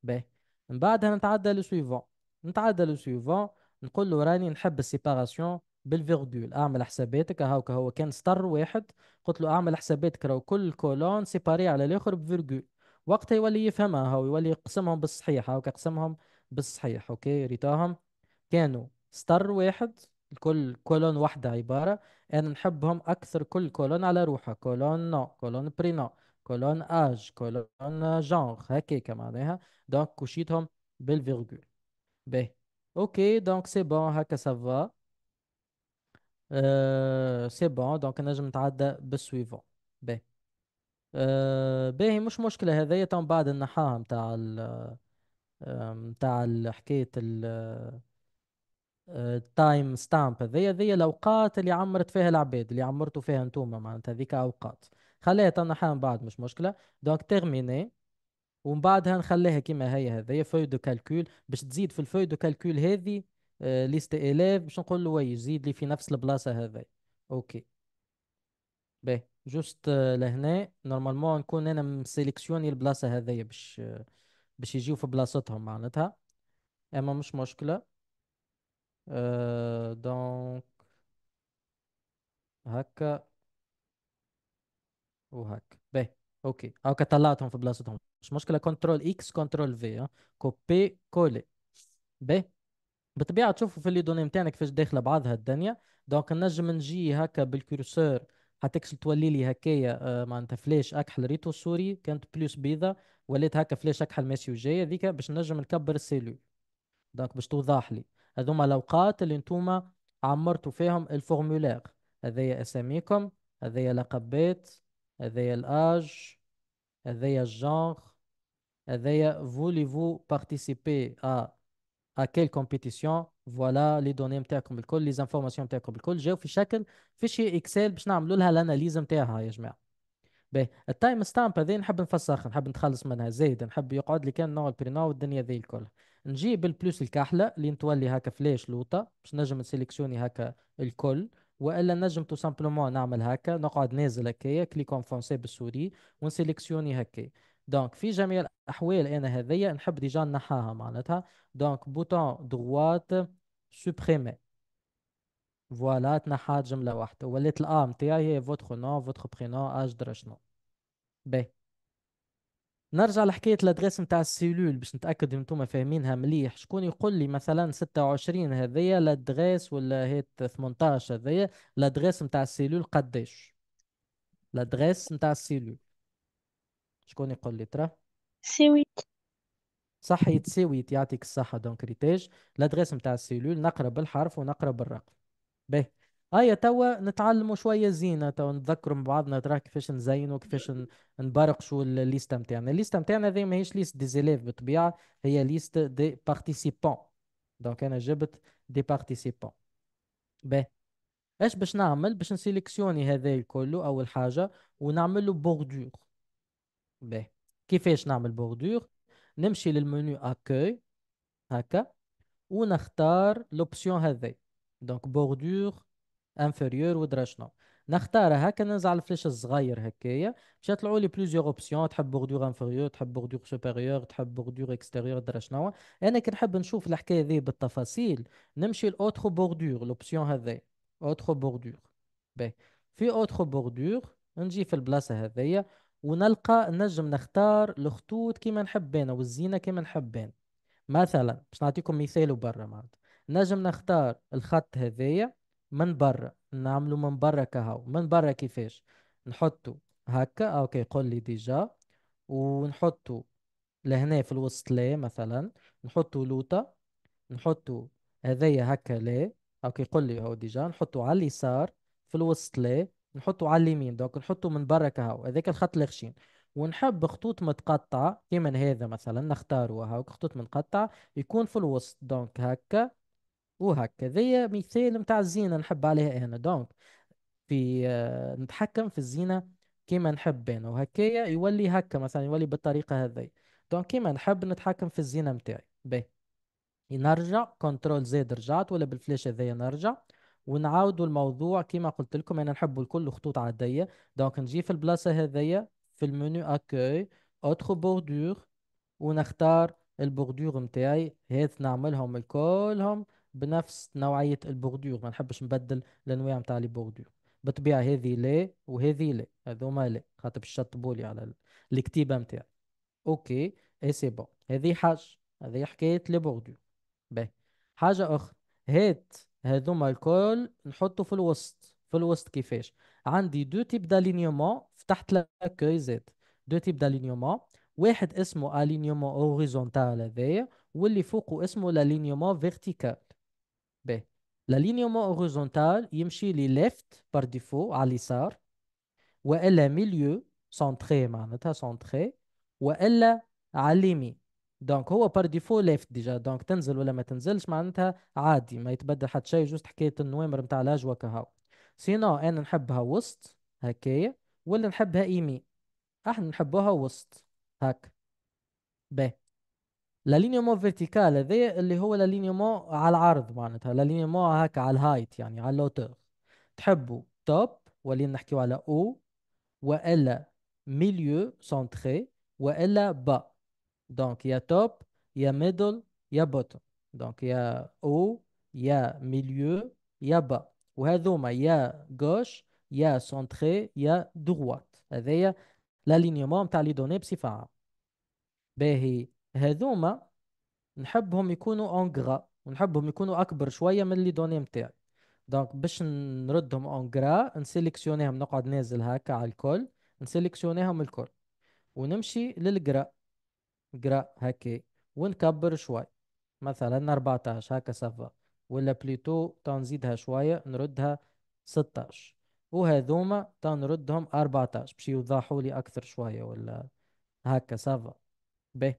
باهي من بعدها نتعدى لو سويفون نتعدى لو سويفون نقول له راني نحب السيباراسيون بالفيردول اعمل حساباتك هاوكا هو كان ستار واحد قلت له اعمل حساباتك راهو كل كولون سيباري على الاخر بفيرجول وقتها يولي يفهمها هاو يولي يقسمهم بالصحيح هاوكا قسمهم بالصحيح اوكي ريتاهم كانوا ستار واحد الكل كولون واحدة عبارة أنا نحبهم أكثر كل كولون على روحها كولون نو كولون بري نو كولون آج كولون جونغ هكاك معناها دونك كوشيتهم بالفيرغول باهي اوكي دونك سي بون هكا سافا آه، سي بون آه، دونك نجم نتعدى بالسويفون باهي باهي مش مشكلة هذايا تو من بعد نحاها متاع ال نتاع آه، متاع ال- حكاية ال التايم ستامب هذيا هذيا الاوقات اللي عمرت فيها العباد اللي عمرتوا فيها انتوما معناتها هذيك اوقات خليها نحاها من بعد مش مشكله دونك تيرميني ومن بعدها نخليها كيما هي هذيا فوي دو كالكول باش تزيد في الفوي دو كالكول هذه ليست آه، ايلاف باش نقول له وي زيد لي في نفس البلاصه هذا اوكي باهي جوست آه، لهنا نورمالمون نكون انا مسيليكسيوني البلاصه هذيا باش آه، باش يجيو في بلاصتهم معناتها اما مش مشكله دونك هكا وهكا باهي اوكي هكا طلعتهم في بلاصتهم مش مشكله كنترول اكس كنترول في كوبي كولي باهي بطبيعه تشوفوا في لي دوني نتاعنا كيفاش داخله بعضها الدنيا دونك نجم نجي هكا بالكورسور حتكسل تولي لي هكايا آه، معناتها فلاش اكحل ريتو سوري كانت بلوس بيضة وليت هكا فلاش اكحل ماشي وجايه هذيك باش نجم نكبر السيلو دونك باش توضح لي هذوما الاوقات اللي نتوما عمرتوا فيهم الفورمولير هذايا اساميكم هذايا لقبات هذايا الاج هذايا الجونغ هذايا فوليفو بارتيسيبي ا à quelle compétition فوالا لي دوني نتاعكم الكل لي زانفورماسيون نتاعكم الكل جاو في شكل فيشي اكسل باش نعملوا لها الاناليز نتاعها يا جماعه باهي التايم ستامب هذه نحب نفسخ نحب نتخلص منها زايد نحب يقعد لي كان نوع البرينو والدنيا ذي الكل نجيب البلوس الكحله اللي نتولي هكا فلاش لوطا باش نجم نسيليكسيوني هكا الكل والا نجم تو سامبلومون نعمل هكا نقعد نازل هكايا كليك اون فونسي بالسوري ونسيليكسيوني هكايا دونك في جميع الاحوال انا هذيا نحب ديجا نحاها معناتها دونك بوتون دروات سوبريمي فوالا تنحات جمله واحده ولات الام تي هي فوتر نو فوتر برينو اج درشنو شنو باهي نرجع لحكايه الادريس نتاع السيلول باش نتاكد انتم فاهمينها مليح شكون يقول لي مثلا 26 هذيا لادريس ولا هيت 18 هذيا لادريس نتاع السيلول قداش لادريس نتاع السيلول شكون يقول لي ترى سويت صحيت سويت يعطيك الصحة دونك ريتاج لادريس نتاع السيلول نقرا بالحرف ونقرا بالرقم باهي هيا توا نتعلموا شوية زينة توا نتذكروا من بعضنا تراه كيفاش نزينوا كيفاش نبرقشوا الليستة نتاعنا الليستة نتاعنا هذه ماهيش ليست دي زيليف بالطبيعة هي ليست دي بارتيسيبون دونك أنا جبت دي بارتيسيبون باهي اش باش نعمل باش نسيليكسيوني هذا الكل أول حاجة ونعمل له بوردور باهي كيفاش نعمل بوردور نمشي للمنيو اكوي هكا ونختار لوبسيون هذي دونك بوردور انفيريور ودرا شنو نختارها هكا نزع الفلاش الصغير هكايا باش يطلعوا لي بليزيور اوبسيون تحب بوردور انفيريور تحب بوردور سوبيريور تحب بوردور اكستيريور درا شنو انا كي نحب نشوف الحكايه ذي بالتفاصيل نمشي لاوتر بوردور لوبسيون هذي اوتر بوردور باهي في اوتر بوردور نجي في البلاصه هذيا ونلقى نجم نختار الخطوط كيما نحب انا والزينه كيما نحب انا مثلا باش نعطيكم مثال برا معناتها نجم نختار الخط هذايا من برا نعملو من برا كهو من برا كيفاش نحطو هكا اوكي قول لي ديجا ونحطو لهنا في الوسط لا مثلا نحطو لوطا نحطو هذايا هكا لا اوكي قول لي هو ديجا نحطو على اليسار في الوسط لا نحطه على اليمين دوك نحطه من برا كهو هذاك الخط الخشين ونحب خطوط متقطعة كيما هذا مثلا نختاروها هاو خطوط متقطعة يكون في الوسط دونك هكا وهكا ذي مثال متاع الزينة نحب عليها هنا دونك في آه، نتحكم في الزينة كيما نحب انا وهكايا يولي هكا مثلا يولي بالطريقة هذي دونك كيما نحب نتحكم في الزينة متاعي باهي نرجع كنترول زيد رجعت ولا بالفلاش هذايا نرجع ونعاودوا الموضوع كما قلت لكم انا نحبوا الكل خطوط عاديه دونك نجي في البلاصه هذيا في المنيو اكوي اوتر بوردور ونختار البوردور نتاعي هذ نعملهم الكلهم بنفس نوعيه البوردور ما نحبش نبدل الانواع نتاع لي بوردور بالطبيعه هذه لا وهذه لا هذوما لا خاطر باش تشطبولي على الكتيبه نتاعي اوكي اي سي بون هذه حاجه هذه حكايه لي بوردور باهي حاجه اخرى هات هذوما الكل نحطه في الوسط في الوسط كيفاش عندي دو تيب دالينيومون فتحت لاكوي زيد دو تيب دالينيومون واحد اسمه الينيومون اوريزونتال هذايا واللي فوقه اسمه لالينيومون فيرتيكال باهي لالينيومون اوريزونتال يمشي لي ليفت بار ديفو على اليسار والا ميليو سونتخي معناتها سونتخي والا على اليمين دونك هو بار ديفو ليفت ديجا دونك تنزل ولا ما تنزلش معناتها عادي ما يتبدل حتى شيء جوست حكايه النوامر نتاع لاجوا كهو سينو انا نحبها وسط هكايا ولا نحبها ايمي احنا نحبوها وسط هاك ب لالينيومون فيرتيكال هذايا اللي هو لالينيومون على العرض معناتها لالينيومون هكا على الهايت يعني على اللوتور تحبوا توب ولينا نحكيو على او والا ميليو سونتري والا با دونك يا توب يا ميدل يا بوتوم دونك يا او يا ميليو يا با وهذوما يا غوش يا سونتري يا دروات هذايا لينيومون تاع لي دوني بصفه عامه باهي هذوما نحبهم يكونوا غرا ونحبهم يكونوا اكبر شويه من لي دوني نتاعي دونك باش نردهم غرا نسيليكسيونيهم نقعد نازل هكا على الكل نسيليكسيونيهم الكل ونمشي للغرا جرا هكي ونكبر شوي مثلا 14 هكا سافا ولا بليتو تنزيدها شوية نردها 16 وهذوما تنردهم 14 باش يوضحوا لي أكثر شوية ولا هكا سافا به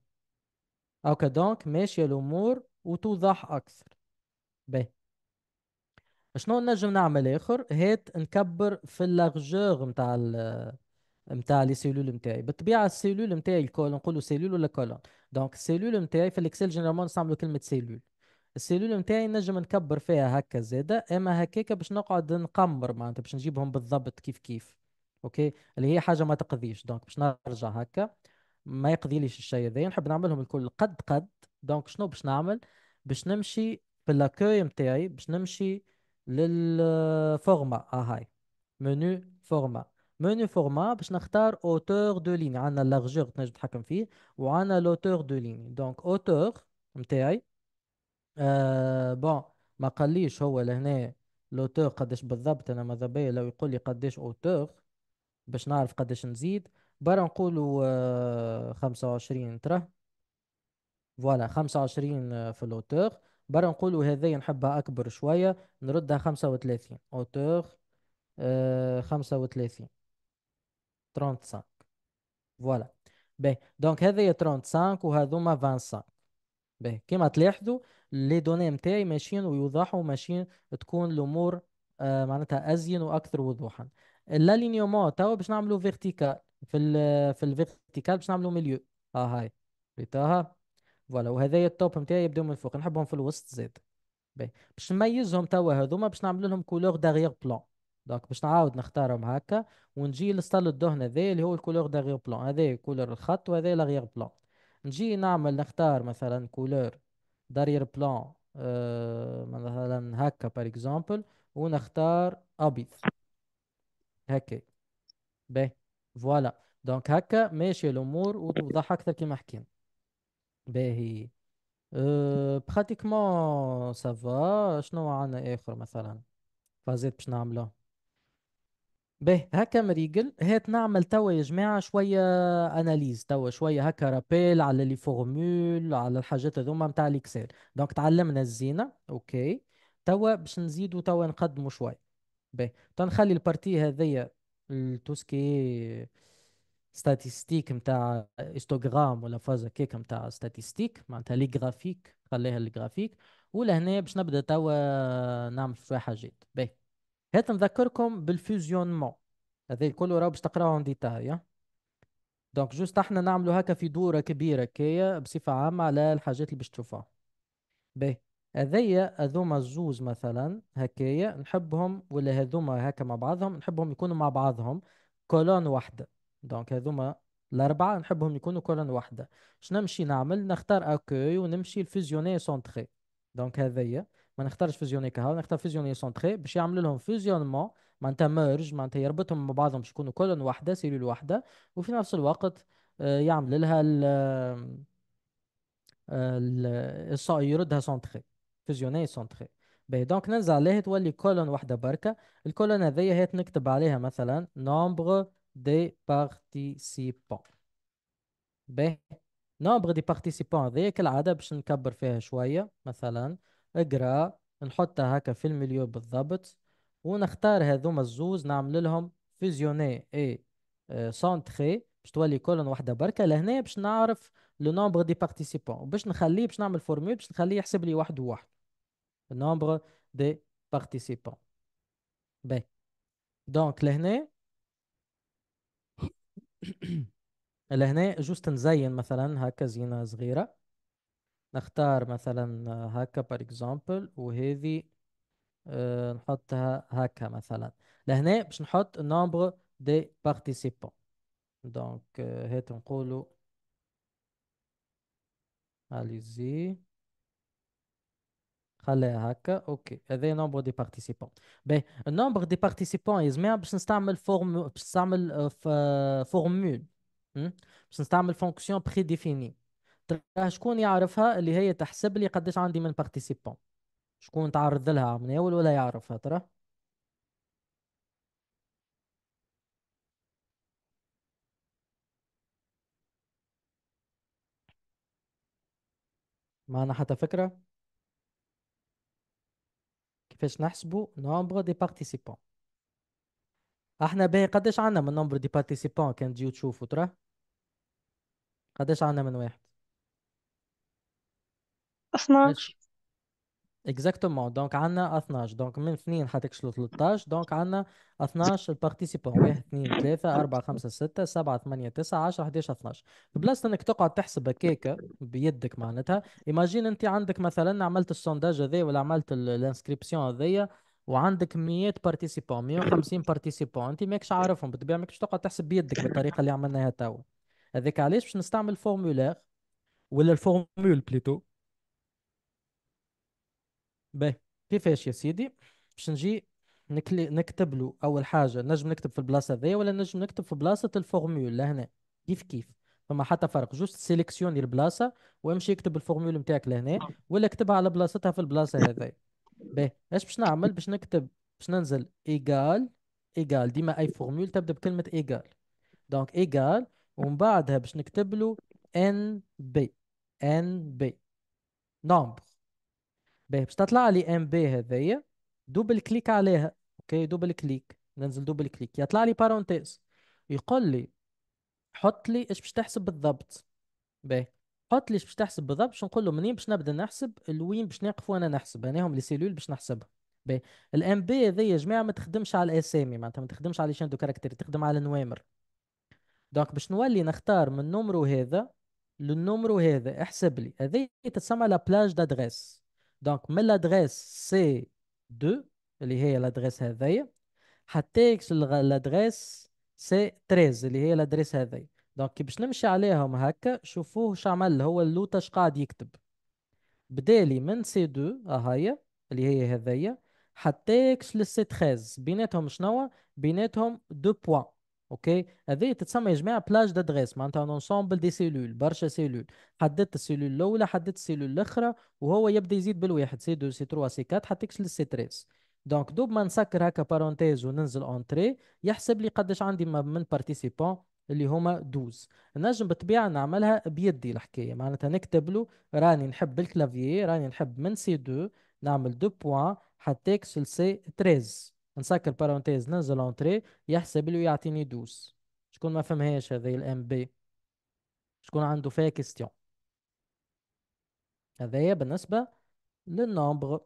أوكا دونك ماشية الأمور وتوضح أكثر به شنو نجم نعمل آخر هات نكبر في اللارجور متاع نتاع لي سيلول نتاعي بالطبيعه السيلول نتاعي الكول نقولوا سيلول ولا كولون دونك السيلول نتاعي في الاكسل جينيرالمون نستعملوا كلمه سيلول السيلول نتاعي نجم نكبر فيها هكا زاده اما هكاك باش نقعد نقمر معناتها باش نجيبهم بالضبط كيف كيف اوكي اللي هي حاجه ما تقضيش دونك باش نرجع هكا ما يقضيليش الشيء هذا نحب نعملهم الكل قد قد دونك شنو باش نعمل باش نمشي في لاكوي نتاعي باش نمشي للفورما اه منو فورما منو فورما باش نختار اوتور دو لين عندنا لارجور تنجم تتحكم فيه وعندنا لوتور دو لين دونك اوتور نتاعي آه بون ما قاليش هو لهنا لوتور قداش بالضبط انا ماذا بيا لو يقول لي قداش اوتور باش نعرف قداش نزيد برا نقولوا آه 25 ترى فوالا 25 في لوتور برا نقولوا هذي نحبها اكبر شويه نردها 35 اوتور آه 35 35. فوالا باهي دونك هذا هي 35 وهذوما 25 باهي كيما تلاحظوا لي دوني نتاعي ماشيين ويوضحوا ماشيين تكون الامور آه معناتها ازين واكثر وضوحا لالينيومون توا باش نعملوا فيرتيكال في الـ في الفيرتيكال باش نعملوا ميليو اه هاي ريتاها فوالا وهذايا التوب نتاعي يبداو من الفوق نحبهم في الوسط زيد باهي باش نميزهم توا هذوما باش نعمل لهم كولور داريير بلون دونك باش نعاود نختارهم هكا ونجي نستل الدهن هذا اللي هو الكولور داغيغ بلون هذا كولور الخط وهذا لاغيغ بلون نجي نعمل نختار مثلا كولور دارير بلون آه، مثلا هكا بار اكزومبل ونختار ابيض هكا باهي فوالا دونك هكا ماشي الامور وتوضح اكثر كيما حكينا باهي براتيكمون آه، سافا شنو عندنا اخر مثلا فازيت باش نعمله به هكا مريقل هات نعمل توا يا جماعة شوية أناليز توا شوية هكا رابيل على لي فورمول على الحاجات هذوما متاع الإكسل دونك تعلمنا الزينة أوكي توا باش نزيدو توا نقدمو شوية به تنخلي البارتي هذيا التوسكي ستاتيستيك نتاع هيستوغرام ولا فازا كيك متاع ستاتيستيك معناتها لي جرافيك خليها الجرافيك ولا ولهنا باش نبدا توا نعمل شوية حاجات به هات نذكركم بالفيزيونمون هذا الكل راه باش تقراوهم ديتاي دونك جوست احنا نعملو هكا في دوره كبيره كي بصفه عامه على الحاجات اللي باش تشوفها باهي هذيا هذوما الزوز مثلا هكايا نحبهم ولا هذوما هكا مع بعضهم نحبهم يكونوا مع بعضهم كولون واحده دونك هذوما الاربعه نحبهم يكونوا كولون واحده نمشي نعمل نختار اكوي ونمشي الفيزيوني سونتري دونك هذيا ما نختارش فيزيونيك هاو نختار فيزيوني سونتري باش يعمل لهم فيزيونمون معناتها ميرج معناتها يربطهم بعضهم باش يكونوا كلهم واحده سيلول واحده وفي نفس الوقت آه، يعمل لها ال آه، آه، يردها سونتري فيزيوني سونتري باهي دونك ننزل عليها تولي كولون واحده بركه الكولون هذيا هي نكتب عليها مثلا نومبر دي بارتيسيبون باهي نومبر دي بارتيسيبون هذيا كالعاده باش نكبر فيها شويه مثلا اقرا نحطها هكا في المليو بالضبط ونختار هذوما الزوز نعمل لهم فيزيوني اي آه، سونتري باش تولي كولون وحده بركه لهنا باش نعرف لو نومبر دي بارتيسيبون باش نخليه باش نعمل فورمول باش نخليه يحسب لي واحد وواحد نومبر دي بارتيسيبون باهي دونك لهنا لهنا جوست نزين مثلا هكا زينه صغيره نختار مثلا هكا بار اكزامبل وهذه آه، نحطها هكا مثلا لهنا باش نحط نومبر دي بارتيسيبون دونك هات نقولو اليزي خليها هكا اوكي هذا نومبر دي بارتيسيبون باهي النومبر دي بارتيسيبون يا باش نستعمل فورم باش نستعمل آه، فورمول باش نستعمل فونكسيون بري ديفيني شكون يعرفها اللي هي تحسب لي قداش عندي من بارتيسيبون شكون تعرض لها من اول ولا يعرفها تراه معنا حتى فكرة كيفاش نحسبوا نومبر دي بارتيسيبون احنا باهي قداش عندنا من نومبر دي بارتيسيبون كان تجيو تشوفوا تراه قداش عندنا من واحد 12 اكزاكتومون دونك عندنا 12 دونك من اثنين حتكشلوا 13 دونك عندنا 12 البارتيسيبون 1 2 3 4 5 6 7 8 9 10 11 12 بلاصه انك تقعد تحسب هكاك بيدك معناتها ايماجين انت عندك مثلا عملت السونداج هذايا ولا عملت الانسكريبسيون هذايا وعندك 100 بارتيسيبون 150 بارتيسيبون انت ماكش عارفهم بالطبيعه ماكش تقعد تحسب بيدك بالطريقه اللي عملناها توا هذاك علاش باش نستعمل فورمولير ولا الفورمول بليتو باهي كيفاش يا سيدي باش نجي نكلي نكتب له اول حاجه نجم نكتب في البلاصه ذي ولا نجم نكتب في بلاصه الفورمول لهنا كيف كيف فما حتى فرق جوست سيليكسيوني البلاصه وامشي اكتب الفورمول نتاعك لهنا ولا اكتبها على بلاصتها في البلاصه هذي باهي اش باش نعمل باش نكتب باش ننزل ايجال ايجال ديما اي فورمول تبدا بكلمه ايجال دونك ايجال ومن بعدها باش نكتب له ان بي ان بي نمبر باهي باش تطلع لي ام بي هذايا دوبل كليك عليها اوكي دوبل كليك ننزل دوبل كليك يطلع لي بارونتيز يقول لي حط لي ايش باش تحسب بالضبط باهي حط لي ايش باش تحسب بالضبط باش نقول له منين باش نبدا نحسب لوين باش نقف وانا نحسب انا يعني هم لي سيلول باش نحسبها باهي الام بي هذايا يا جماعه ما تخدمش على الاسامي معناتها ما تخدمش على شين دو كاركتير تخدم على النوامر دونك باش نولي نختار من نمرو هذا للنمرو هذا احسب لي هذه تتسمى لا بلاج دادريس دونك من لادريس سي 2 اللي هي لادريس هذايا حتى اكس لادريس سي 13 اللي هي لادريس هذايا دونك كي باش نمشي عليهم هكا شوفوه عمل هو اللوت اش قاعد يكتب بدالي من سي 2 اهايا اللي هي هذايا حتى اكس للسي 13 بيناتهم شنو بيناتهم دو بوين اوكي هذه تتسمى يا جماعه بلاج دادريس معناتها ان انسومبل دي سيلول برشا سيلول حددت السيلول الاولى حددت السيلول الاخرى وهو يبدا يزيد بالواحد سي 2 سي 3 سي 4 يكشل للسي 13 دونك دوب ما نسكر هكا بارونتيز وننزل اونتري يحسب لي قداش عندي من بارتيسيبون اللي هما 12 نجم بالطبيعه نعملها بيدي الحكايه معناتها نكتب له راني نحب بالكلافيي راني نحب من سي 2 نعمل دو بوان حتى يكشل سي 13 نسكر بارونتيز ننزل اونتري يحسب لي ويعطيني دوس شكون ما فهمهاش هذه الام بي شكون عنده فيها كيستيون هذايا بالنسبه للنومبر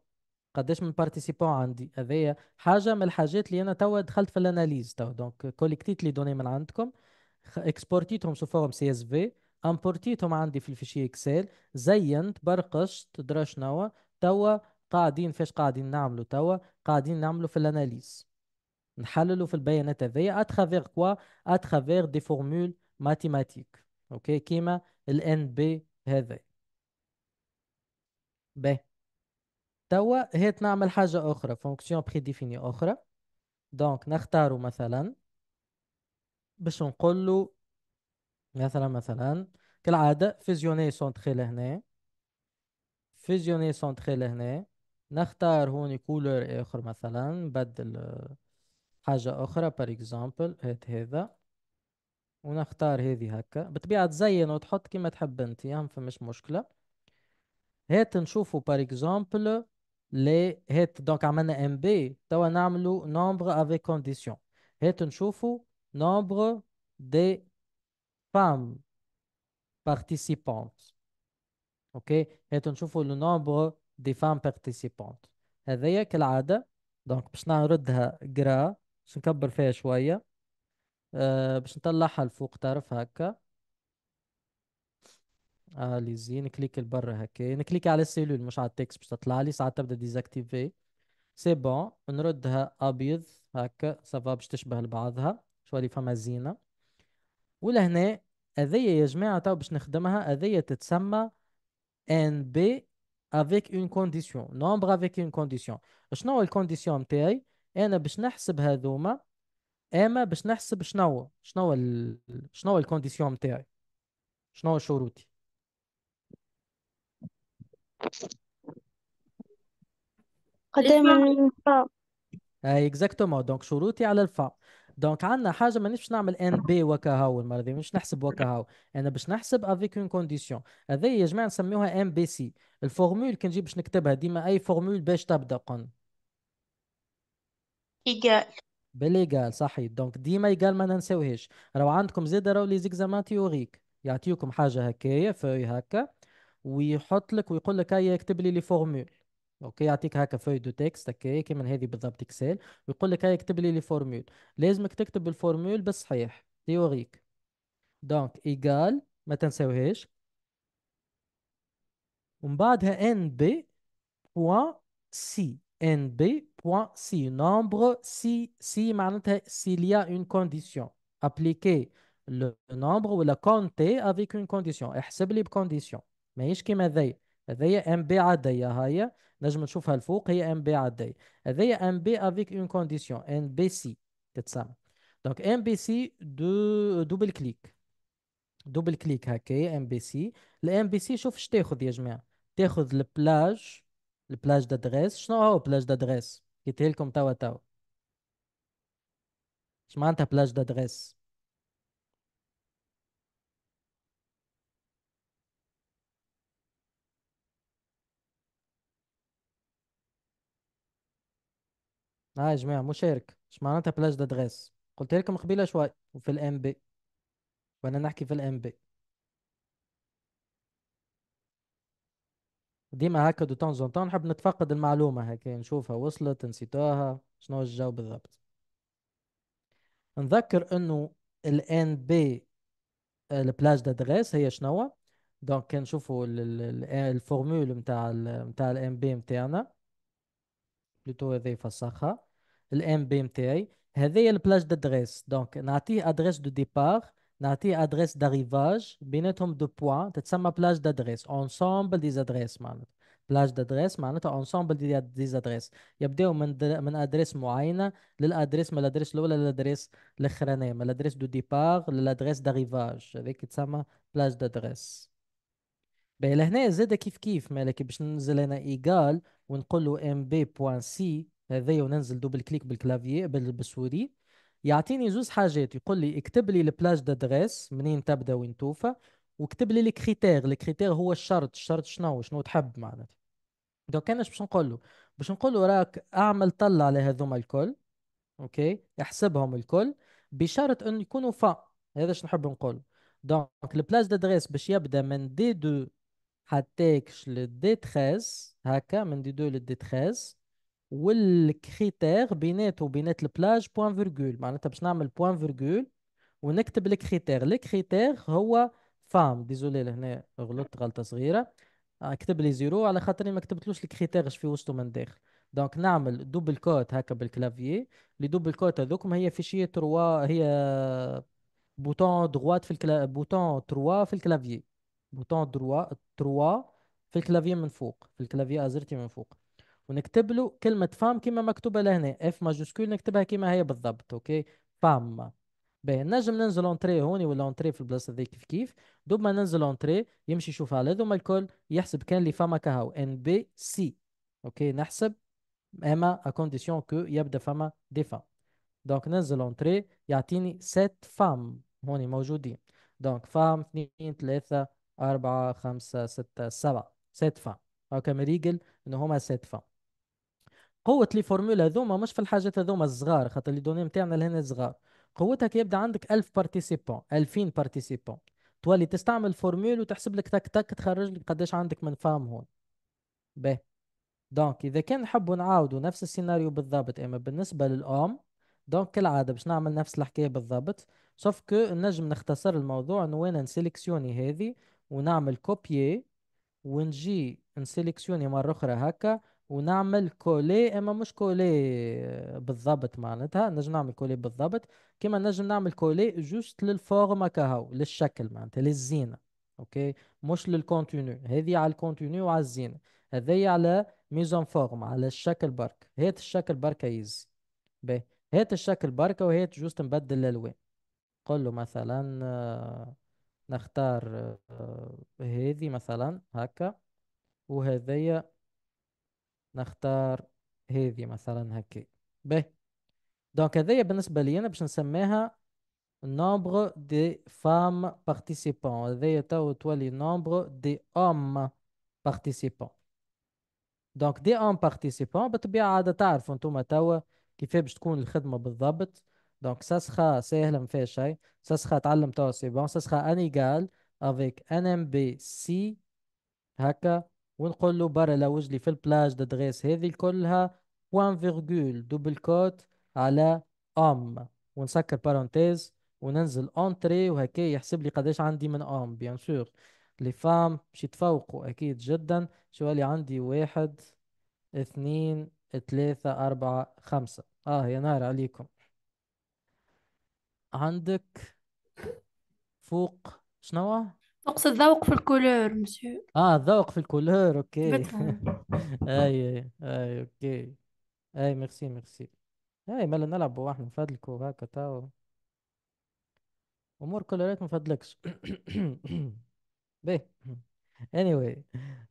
قداش من بارتيسيبون عندي هذايا حاجه من الحاجات اللي انا توا دخلت في الاناليز توا دونك كوليكتيت لي دوني من عندكم اكسبورتيتهم سو فورم سي اس في امبورتيتهم عندي في الفيشي اكسل زينت برقشت درا شنوا توا قاعدين فاش قاعدين نعملوا توا قاعدين نعملوا في الاناليز نحللوا في البيانات هذيا اترافير كوا اترافير دي فورمول ماتيماتيك اوكي كيما الان بي هذا ب توا هات نعمل حاجه اخرى فونكسيون بري ديفيني اخرى دونك نختاروا مثلا باش نقول له مثلا مثلا كالعاده فيزيوني سونتري لهنا فيزيوني سونتري لهنا نختار هون كولور اخر مثلا بدل حاجة اخرى بار اكزامبل هات هذا ونختار هذه هكا بطبيعة تزين وتحط كيما تحب انت ما فماش مشكلة هات نشوفو بار اكزامبل لي هات دونك عملنا ام بي توا نعملو نومبر افي كونديسيون هات نشوفو نومبر دي فام بارتيسيبونت اوكي هات نشوفو لو نومبر دي فام بارتيسيبونت هذايا كالعادة دونك باش نردها قرا باش نكبر فيها شوية أه باش نطلعها لفوق طرف هكا آه، اليزي نكليك لبرا هكا نكليك على السيلول مش على التكست باش تطلع لي ساعات تبدا ديزاكتيفي سي بون نردها ابيض هكا سافا باش تشبه لبعضها شوالي فما زينة ولهنا هذيا يا جماعة تو باش نخدمها هذيا تتسمى ان بي avec une condition nombre avec une condition شنو هو الكونديسيون نتاعي انا باش نحسب هذوما اما باش نحسب شنو شنو ال... شنو الكونديسيون نتاعي شنو شروطي قدام الفا اي اكزاكتومون دونك شروطي على الفا دونك عندنا حاجه ما نعمل ان بي وكهو المره دي مش نحسب وكهو انا باش نحسب افيك اون كونديسيون هذه يا جماعه نسميوها ام بي سي الفورمول كي نجي باش نكتبها ديما اي فورمول باش تبدا قن ايجال بالايجال صحيح دونك ديما ايجال ما ننساوهاش راهو عندكم زاد راهو لي زيكزامان تيوريك يعطيوكم حاجه هكايا فوي هكا ويحط لك ويقول لك هيا اكتب لي لي فورمول اوكي يعطيك هكا فويدو تكست هكا كيما هذه بالضبط اكسل ويقول لك هاي اكتب لي لي فورمول لازمك تكتب الفورمول بالصحيح تيوريك دونك ايجال ما تنساوهاش ومن بعدها ان بي بوان سي ان بي بوان سي نومبر سي سي معناتها سيل اون كونديسيون ابليكي لو نومبر ولا كونتي افيك اون كونديسيون احسب لي بكونديسيون ماهيش كيما ذي هذيا ام بي عاديه هاي نجم نشوفها الفوق هي ام بي عاديه هذه ام بي افيك اون كونديسيون ام بي سي تتسمى دونك ام بي سي دو دوبل كليك دوبل كليك هكا ام بي سي الام بي سي شوف اش تاخذ يا جماعه تاخذ البلاج البلاج دادريس شنو هو بلاج دادريس قلت لكم توا توا اش معناتها بلاج دادريس اه يا جماعة مشارك مش معناتها بلاش ده قلت لكم قبيلة شوي وفي الام بي وانا نحكي في الام بي ديما هكا دو تونز زون تون نحب نتفقد المعلومة هكا نشوفها وصلت نسيتوها شنو الجو بالضبط نذكر انه الان بي آه، البلاج دادغيس هي شنو دونك كنشوفوا الفورمول نتاع نتاع الام بي نتاعنا بلوتو هذا يفسخها الام بي ام تي نتاعي هذايا البلاج دادريس دونك نعطيه ادريس دو ديبار نعطيه ادريس داريفاج بيناتهم دو بوان تتسمى بلاج دادريس انسامبل ديز ادريس معناتها بلاج دادريس معناتها انسامبل ديز ادريس يبداو من در... من ادريس معينه للادريس من الادريس الاولى للادريس الاخرانيه من الادريس دو ديبار للادريس داريفاج هذيك تسمى بلاج دادريس بقى لهنا زاد كيف كيف مالك باش ننزل هنا ايكال ونقول له ام بي بوان سي هذايا وننزل دوبل كليك بالكلافيي بالسوري يعطيني زوز حاجات يقول لي اكتب لي البلاج دادريس منين تبدا وين توفى وكتب لي الكريتير الكريتير هو الشرط الشرط شنو شنو تحب معناتها دوك انا باش نقول له باش نقول له راك اعمل طلع على هذوما الكل اوكي احسبهم الكل بشرط ان يكونوا فا هذا شنو نحب نقول دونك البلاج دادريس باش يبدا من دي دو حتاكش للدي 13 هكا من دي دو للدي 13 والكريتير بينات وبينات البلاج بوان فيرغول معناتها باش نعمل بوان فيرغول ونكتب الكريتير الكريتير هو فام ديزولي لهنا غلطت غلطه صغيره اكتب لي زيرو على خاطر ما كتبتلوش الكريتير في وسطه من داخل دونك نعمل دوبل كوت هكا بالكلافي لي دوبل كوت هذوكم هي فيشيه تروا هي بوتون دروات في الكلا... بوتون تروا في الكلافي بوتون دروا 3 في الكلافيه من فوق في الكلافيه ازرتي من فوق ونكتب له كلمه فام كما مكتوبه لهنا اف ماجوسكول نكتبها كما هي بالضبط اوكي فام باهي نجم ننزل اونتري هوني ولا اونتري في البلاصه ذي كيف كيف دوب ما ننزل اونتري يمشي يشوف على هذوما الكل يحسب كان لي فما كهو ان بي سي اوكي نحسب اما ا كونديسيون كو يبدا فما دي فام دونك ننزل اونتري يعطيني ست فام هوني موجودين دونك فام اثنين ثلاثه أربعة خمسة ستة سبعة سادفة هاكا ريجل إن هما سادفة قوة لي فورمولا هذوما مش في الحاجات هذوما الصغار خاطر لي دوني نتاعنا لهنا صغار قوتها كي يبدا عندك 1000 بارتيسيبون 2000 بارتيسيبون تولي تستعمل فورمول وتحسب لك تك تك تخرج لك قداش عندك من فام هون به دونك اذا كان نحبوا نعاودوا نفس السيناريو بالضبط اما بالنسبه للام دونك كالعاده باش نعمل نفس الحكايه بالضبط سوف كو نجم نختصر الموضوع انه انا نسيلكسيوني هذه ونعمل كوبيي ونجي نسيليكسيوني مرة أخرى هكا ونعمل كولي اما مش كولي بالضبط معناتها نجم نعمل كولي بالضبط كما نجم نعمل كولي جوست للفورم كهو للشكل معناتها للزينه اوكي مش للكونتينيو هذه على الكونتينيو وعلى الزينه هذي على ميزون فورم على الشكل برك هات الشكل برك يز باهي هات الشكل برك وهات جوست نبدل الالوان قول له مثلا آه، نختار آه، هذه مثلا هكا وهذيا نختار هذه مثلا هكا باهي دونك هذيا بالنسبة لي أنا باش نسميها نومبر دي فام بارتيسيبون هذيا تو تولي نومبر دي hommes بارتيسيبون دونك دي hommes بارتيسيبون بالطبيعة عادة تعرفوا انتوما توا كيفاش باش تكون الخدمة بالضبط Donc, ساسخا sera, c'est Ehlam ساسخا تعلم تو سي بون ساسخا bon, ça sera un égal avec NMB C هكا ونقول له برا لوج لي في البلاج دادريس هذه كلها بوان دوبل كوت على ام ونسكر بارونتيز وننزل اونتري وهكا يحسب لي قداش عندي من ام بيان سور لي فام باش يتفوقوا اكيد جدا شوالي عندي واحد اثنين ثلاثة أربعة خمسة اه يا نار عليكم عندك فوق شنو نقص الذوق في الكولور مسيو اه الذوق في الكولور اوكي اي اي اي اوكي اي ميرسي ميرسي اي مالا نلعبوا واحنا نفادلكوا هكا تاو امور كولورات ما فادلكش باهي Anyway,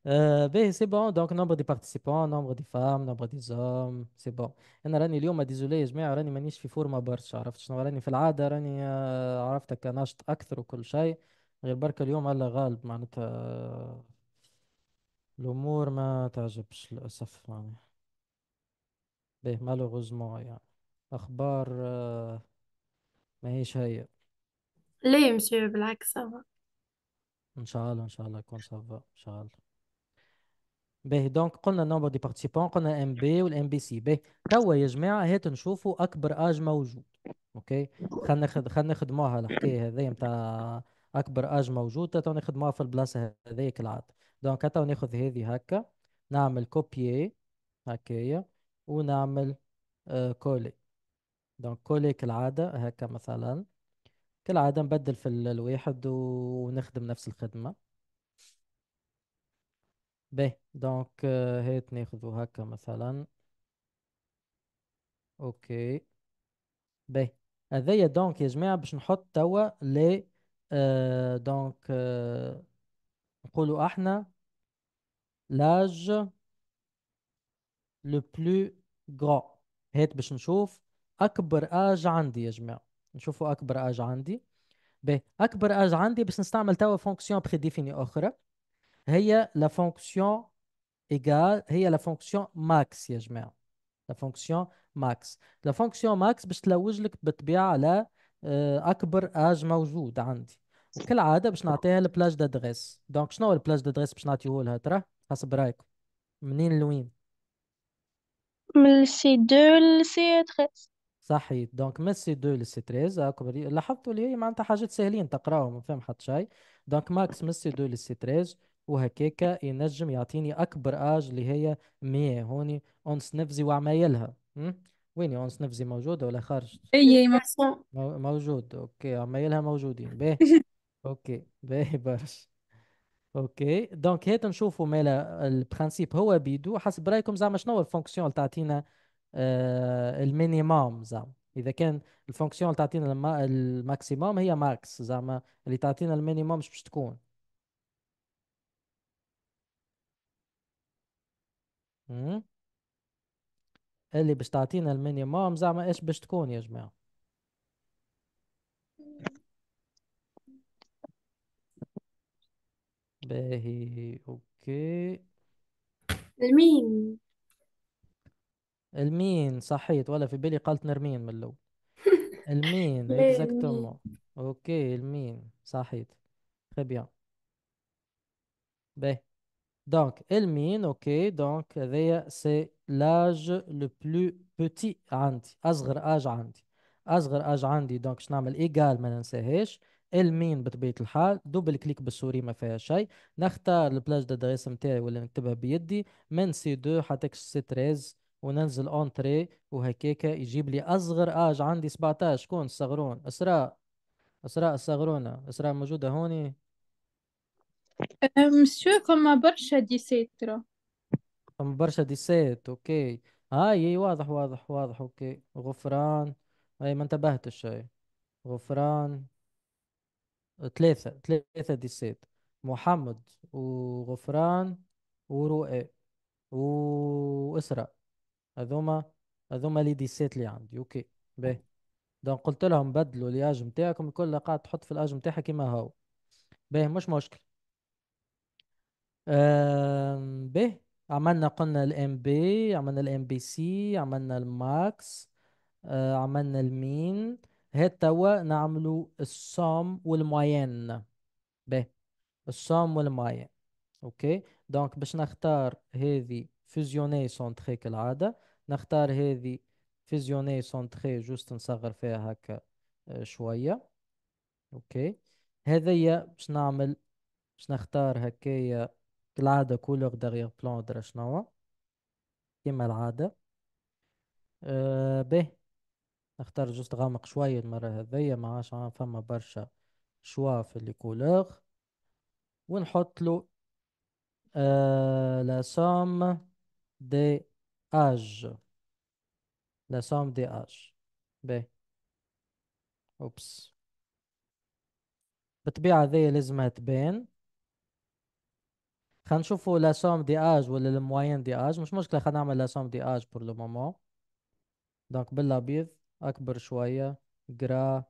euh, ben, c'est bon. Donc, nombre de participants, nombre de femmes, nombre des hommes, c'est bon. انا راني اليوم ديزولي يا جماعه راني مانيش في فورما برشا عرفت شنو راني في العاده راني آه، عرفتك ناشط اكثر وكل شيء غير برك اليوم الله غالب معناتها آه، الامور ما تعجبش للاسف يعني به مالوغوزمون يعني اخبار آه، ماهيش هي ليه مسيو بالعكس ان ان شاء الله الله يكون comme ان شاء الله باهي دونك قلنا نومبر دي بارتيسيبون قلنا ام بي والام بي سي باهي توا يا جماعه هات نشوفوا اكبر اج موجود اوكي خلينا ناخذ خلينا نخدموها الحكايه هذه نتاع اكبر اج موجود تو نخدموها في البلاصه هذيك كالعاده دونك تو ناخذ هذه هكا نعمل كوبي هكايا ونعمل كولي دونك كولي كالعاده هكا مثلا كالعادة نبدل في ال- الواحد ونخدم نفس الخدمة بي دونك هات آه، ناخذو هكا مثلا اوكي بي هذايا دونك يا جماعة باش نحط توا لي آه، دونك آه، نقولو احنا لاج لو بلو غران هات باش نشوف اكبر اج عندي يا جماعة نشوفوا اكبر اج عندي ب اكبر اج عندي باش نستعمل توا فونكسيون بريديفيني اخرى هي لا فونكسيون ايغال هي لا فونكسيون ماكس يا جماعه لا فونكسيون ماكس لا فونكسيون ماكس باش تلوج لك بالطبيعه على آه، اكبر اج موجود عندي وكالعاده باش نعطيها البلاج دادريس دونك شنو هو البلاج دادريس باش نعطيه لها ترى حسب رايكم منين لوين من سي 2 لسي 13 صحيت دونك ميسي 2 لسي 13 اكبر لاحظتوا اللي هي معناتها حاجات ساهلين تقراهم ما فهم حتى شيء دونك ماكس ميسي 2 لسي 13 وهكاكا ينجم يعطيني اكبر اج اللي هي 100 هوني اونس نفزي وعمايلها وين اونس نفزي موجوده ولا خارج اي موجود اوكي عمايلها موجودين باهي اوكي باهي برشا اوكي دونك هات نشوفوا مالا البرانسيب هو بيدو حسب رايكم زعما شنو الفونكسيون اللي تعطينا آه، المينيموم زعما اذا كان الفونكسيون اللي تعطينا الماكسيموم هي ماكس زعما اللي تعطينا المينيموم باش تكون اللي باش تعطينا المينيموم زعما ايش باش تكون يا جماعه باهي اوكي المين المين صحيت ولا في بالي قالت نرمين من الاول المين لا اكزاكتومون اوكي المين صحيت تري بيان باهي دونك المين اوكي دونك هذايا سي لاج لو بلو بوتي عندي اصغر اج عندي اصغر اج عندي دونك باش نعمل ايجال ما ننساهاش المين بطبيعه الحال دوبل كليك بالسوري ما فيها شيء نختار البلاج دادريس نتاعي ولا نكتبها بيدي من سي دو حتى سي 13 وننزل اونتري وهكاكا يجيب لي اصغر اج عندي 17 شكون الصغرون اسراء اسراء الصغرونه اسراء موجوده هوني مسيو فما برشا دي سيترا فما برشا دي سيت اوكي هاي واضح واضح واضح اوكي غفران اي ما انتبهتش اي غفران ثلاثة ثلاثة دي سيت محمد وغفران ورؤى وإسراء هذوما هذوما لي ديسات لي عندي اوكي باهي دونك قلت لهم بدلوا الاج نتاعكم الكل قاعد تحط في الاج نتاعها كيما هو باهي مش مشكل باهي عملنا قلنا الام بي عملنا الام بي سي عملنا الماكس آه، عملنا المين هات توا نعملو السوم والماين باهي الصام والماين اوكي دونك باش نختار هذه فيزيوني سونتري كالعادة نختار هذه فيزيوني سونتري جوست نصغر فيها هكا شوية اوكي هذيا باش نعمل باش نختار هكايا كالعادة كولور داريير بلون درا شنوا كيما العادة أه به نختار جوست غامق شوية المرة هذيا ما عادش فما برشا شوا في لي كولور ونحط له أه لا سوم دي اج لا سوم دي اج ب اوبس بالطبيعة هذه لازمها تبان خلينا نشوفوا لا سوم دي اج ولا الموين دي اج مش مشكلة خلينا نعمل لا سوم دي اج بور لو مومون دونك بالابيض اكبر شوية جرا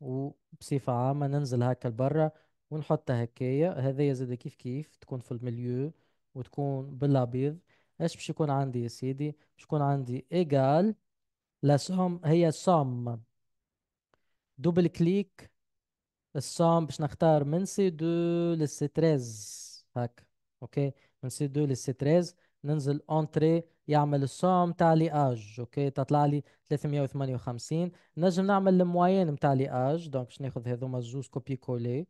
وبصفة عامة ننزل هكا لبرا ونحطها هكايا هذايا زادا كيف كيف تكون في المليو وتكون بالابيض ايش مش يكون عندي يا سيدي مش يكون عندي ايجال لسهم هي سوم دوبل كليك السوم باش نختار من سي دو لسي 13 هاك اوكي من سي دو لسي 13 ننزل اونتري يعمل السوم تاع لي اج اوكي تطلع لي 358 نجم نعمل الموين تاع لي اج دونك باش ناخذ هذوما الزوز كوبي كولي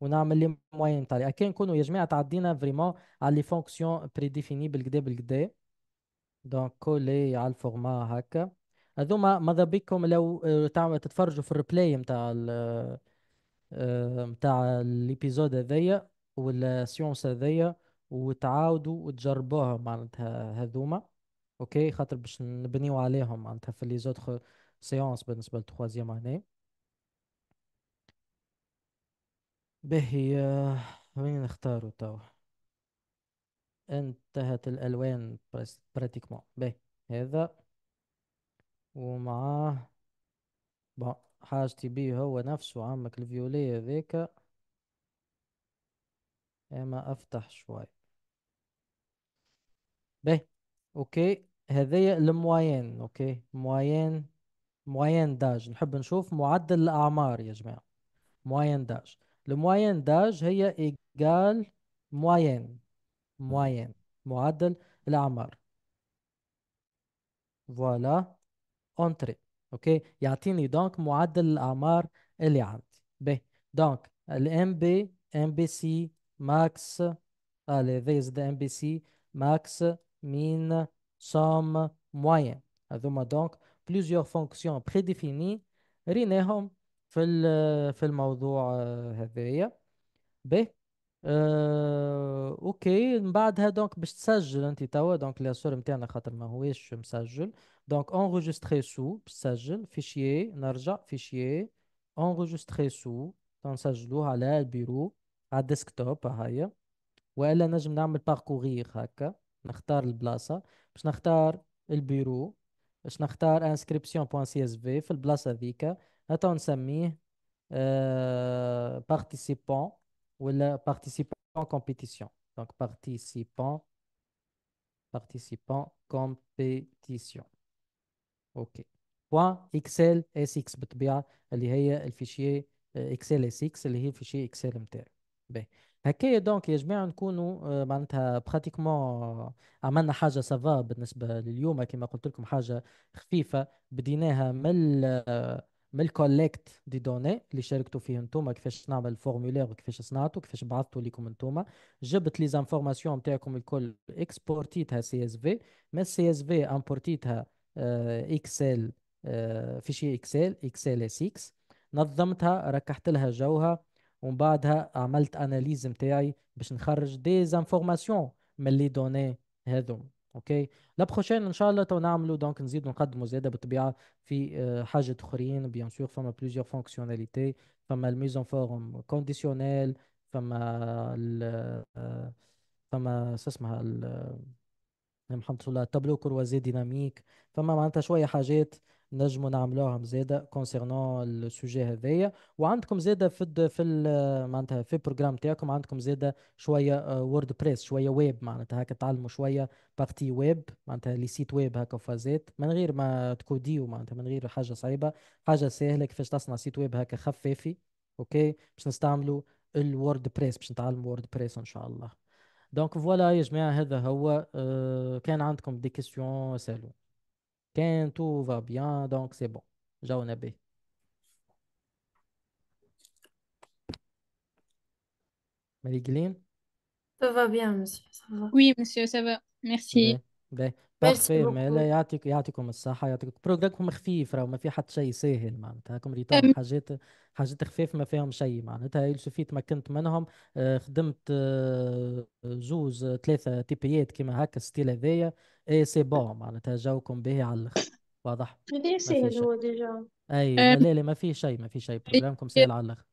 ونعمل لي موين تاعي اكي نكونوا يا جماعه تعدينا فريمون على لي فونكسيون بري ديفيني بالكدا بالكدا دونك كولي على الفورما هكا هذوما ماذا بكم لو آه، تعمل تتفرجوا في الريبلاي نتاع نتاع الابيزود هذايا ولا سيونس هذايا وتعاودوا وتجربوها معناتها هذوما اوكي خاطر باش نبنيو عليهم معناتها في لي زوتر سيونس بالنسبه للتخوازيام اني باهي آه، وين نختارو توا انتهت الألوان برس- براتيكمون باهي هذا ومعاه بون حاجتي بيه هو نفسه عمك الفيولي هذاك اما افتح شوي باهي اوكي هذايا الموين اوكي موين موين داج نحب نشوف معدل الأعمار يا جماعة موين داج الموين داج هي ايجال موين موين معدل الاعمار فوالا اونتري اوكي يعطيني دونك معدل الاعمار اللي عندي به دونك الام بي ام بي سي ماكس الي لي يزيد ام بي سي ماكس مين سوم موين هذوما دونك بليزيور فونكسيون بريديفيني ريناهم في في الموضوع آه، هذايا باهي آه، اوكي من بعدها دونك باش تسجل انت توا دونك سور نتاعنا خاطر ما هوش مسجل دونك انغوجستري سو باش تسجل فيشيي نرجع فيشيي انغوجستري سو تنسجلوه على البيرو على الديسكتوب هايا والا نجم نعمل باركوغير هكا نختار البلاصه باش نختار البيرو باش نختار اس في في البلاصه ذيك On va l'appeler participant ou participant compétition. Donc participant, participant compétition. OK. point Excel SX, bien sûr, qui le fichier Excel SX, qui le fichier Excel MTR. OK. Donc, les gens, nous euh, avons pratiquement fait quelque chose de sympa pour le jour, comme je vous l'ai dit, quelque chose de léger. Nous voulons من الكوليكت دي دوني اللي شاركتوا فيه انتوما كيفاش نعمل الفورمولير وكيفاش صنعته كيفاش بعثتوا ليكم انتوما جبت لي زانفورماسيون نتاعكم الكل اكسبورتيتها سي اس في من سي اس في امبورتيتها اكسل فيشي اكسل اكسل اس اكس نظمتها ركحت لها جوها ومن بعدها عملت اناليز نتاعي باش نخرج دي زانفورماسيون من لي دوني هذوم اوكي لا بروشين ان شاء الله تو نعملوا دونك نزيد نقدموا زياده بالطبيعه في آه، حاجه اخرين بيان سور فما بليزيور فونكسيوناليتي فما الميزون فورم كونديسيونيل فما ال آه، فما شو اسمها ال- محمد آه، الله تابلو كروازي ديناميك فما معناتها شويه حاجات نجموا نعملوهم زاده كونسيرنون السوجي هذايا وعندكم زاده في ال في ال معناتها في البروجرام تاعكم عندكم زاده شويه وورد آه، بريس شويه ويب معناتها هكا تعلموا شويه بارتي ويب معناتها لي سيت ويب هكا فازيت من غير ما تكوديو معناتها من غير حاجه صعيبه حاجه سهله كيفاش تصنع سيت ويب هكا خفافي اوكي باش نستعملوا الوورد بريس باش نتعلموا وورد بريس ان شاء الله دونك فوالا يا جماعه هذا هو آه، كان عندكم دي كيسيون سالو كان تو فا بيان دونك سي بون جاونا به مريقلين Ça va bien, monsieur. Ça va. Oui, monsieur, ça va. Merci. باهي بارفي مالا يعطيك يعطيكم الصحة يعطيكم بروجرامكم خفيف راه ما في حتى شيء ساهل معناتها راكم ريتم حاجات حاجات خفيف ما فيهم شيء معناتها يلسفي تمكنت منهم خدمت زوز ثلاثة تيبيات كيما هكا ستيل هذايا اي سي بون معناتها جوكم به على الاخر واضح دي سهل هو ديجا اي أيوة، آه، لا لا ما في شيء ما في شيء بروجرامكم سهل على الاخر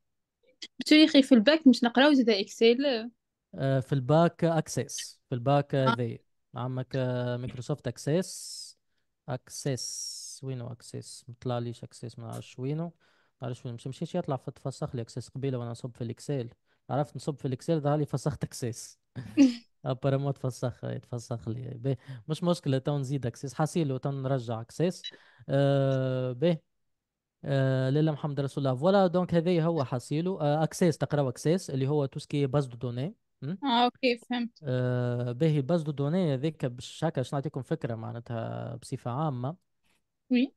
اخي في الباك مش نقراو زاد اكسل آه، في الباك اكسس في الباك آه، ذي عمك مايكروسوفت اكسس اكسس وينو اكسس ليش اكسس ما نعرفش وينو ما نعرفش وينو مش يطلع تفسخ لي اكسس قبيله وانا نصب في الاكسل عرفت نصب في الاكسل ظهر لي فسخت اكسس ابارمون تفسخ يتفسخ لي بي. مش مشكله تو نزيد اكسس حاسيلو تو نرجع اكسس آه،, أه لله محمد رسول الله فوالا دونك هذا هو حاسيلو آه، اكسس تقراو اكسس اللي هو تو سكي باز دو دوني اه اوكي فهمت آه، به باهي باز دو دوني هذاك باش هكا باش نعطيكم فكره معناتها بصفه عامه وي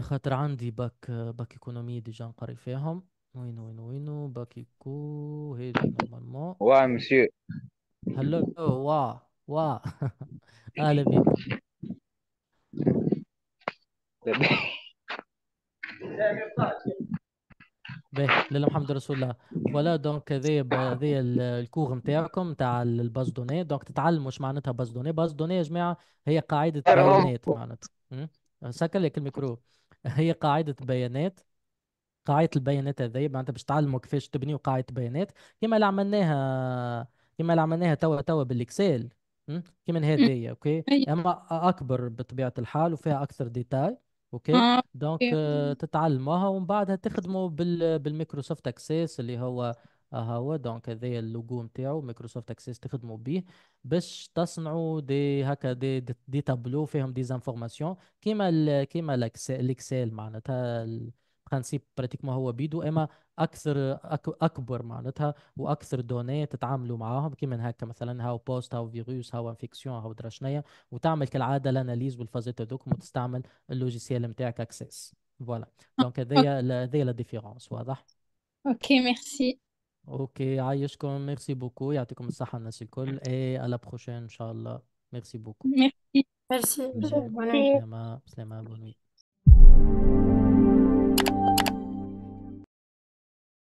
خاطر عندي باك باك ايكونومي ديجا نقري فيهم وينو وينو وينو باك ايكو هذه نورمالمون وا مسيو هلو وا وا اهلا بك به لله محمد رسول الله ولا دونك ذي ذي الكوغ نتاعكم نتاع الباز دوني دونك تتعلموا اش معناتها باز دوني باز دوني يا جماعه هي قاعده بيانات معناتها سكر لك الميكرو هي قاعده بيانات قاعده البيانات هذه معناتها باش تعلموا كيفاش تبنيوا قاعده بيانات كما اللي عملناها كما اللي عملناها توا توا بالاكسل كما هذه اوكي أيوة. اما اكبر بطبيعه الحال وفيها اكثر ديتاي اوكي آه، دونك آه، تتعلموها ومن بعدها تخدموا بال... بالميكروسوفت اكسس اللي هو هو دونك هذايا اللوجو نتاعو مايكروسوفت اكسس تخدموا به باش تصنعوا دي هكا دي, دي, تابلو فيهم دي زانفورماسيون كيما كيما الاكسل معناتها البرانسيب براتيكمون هو بيدو اما اكثر اكبر معناتها واكثر دوني تتعاملوا معاهم كيما هكا مثلا هاو بوست هاو فيروس هاو انفيكسيون هاو درشنيه وتعمل كالعاده الاناليز والفازات هذوك وتستعمل اللوجيسيال نتاعك اكسس فوالا دونك هذيا هذيا لا ديفيرونس واضح اوكي ميرسي اوكي عايشكم ميرسي بوكو يعطيكم الصحه الناس الكل اي على بروشين ان شاء الله ميرسي بوكو ميرسي ميرسي سلامه سلامه بونوي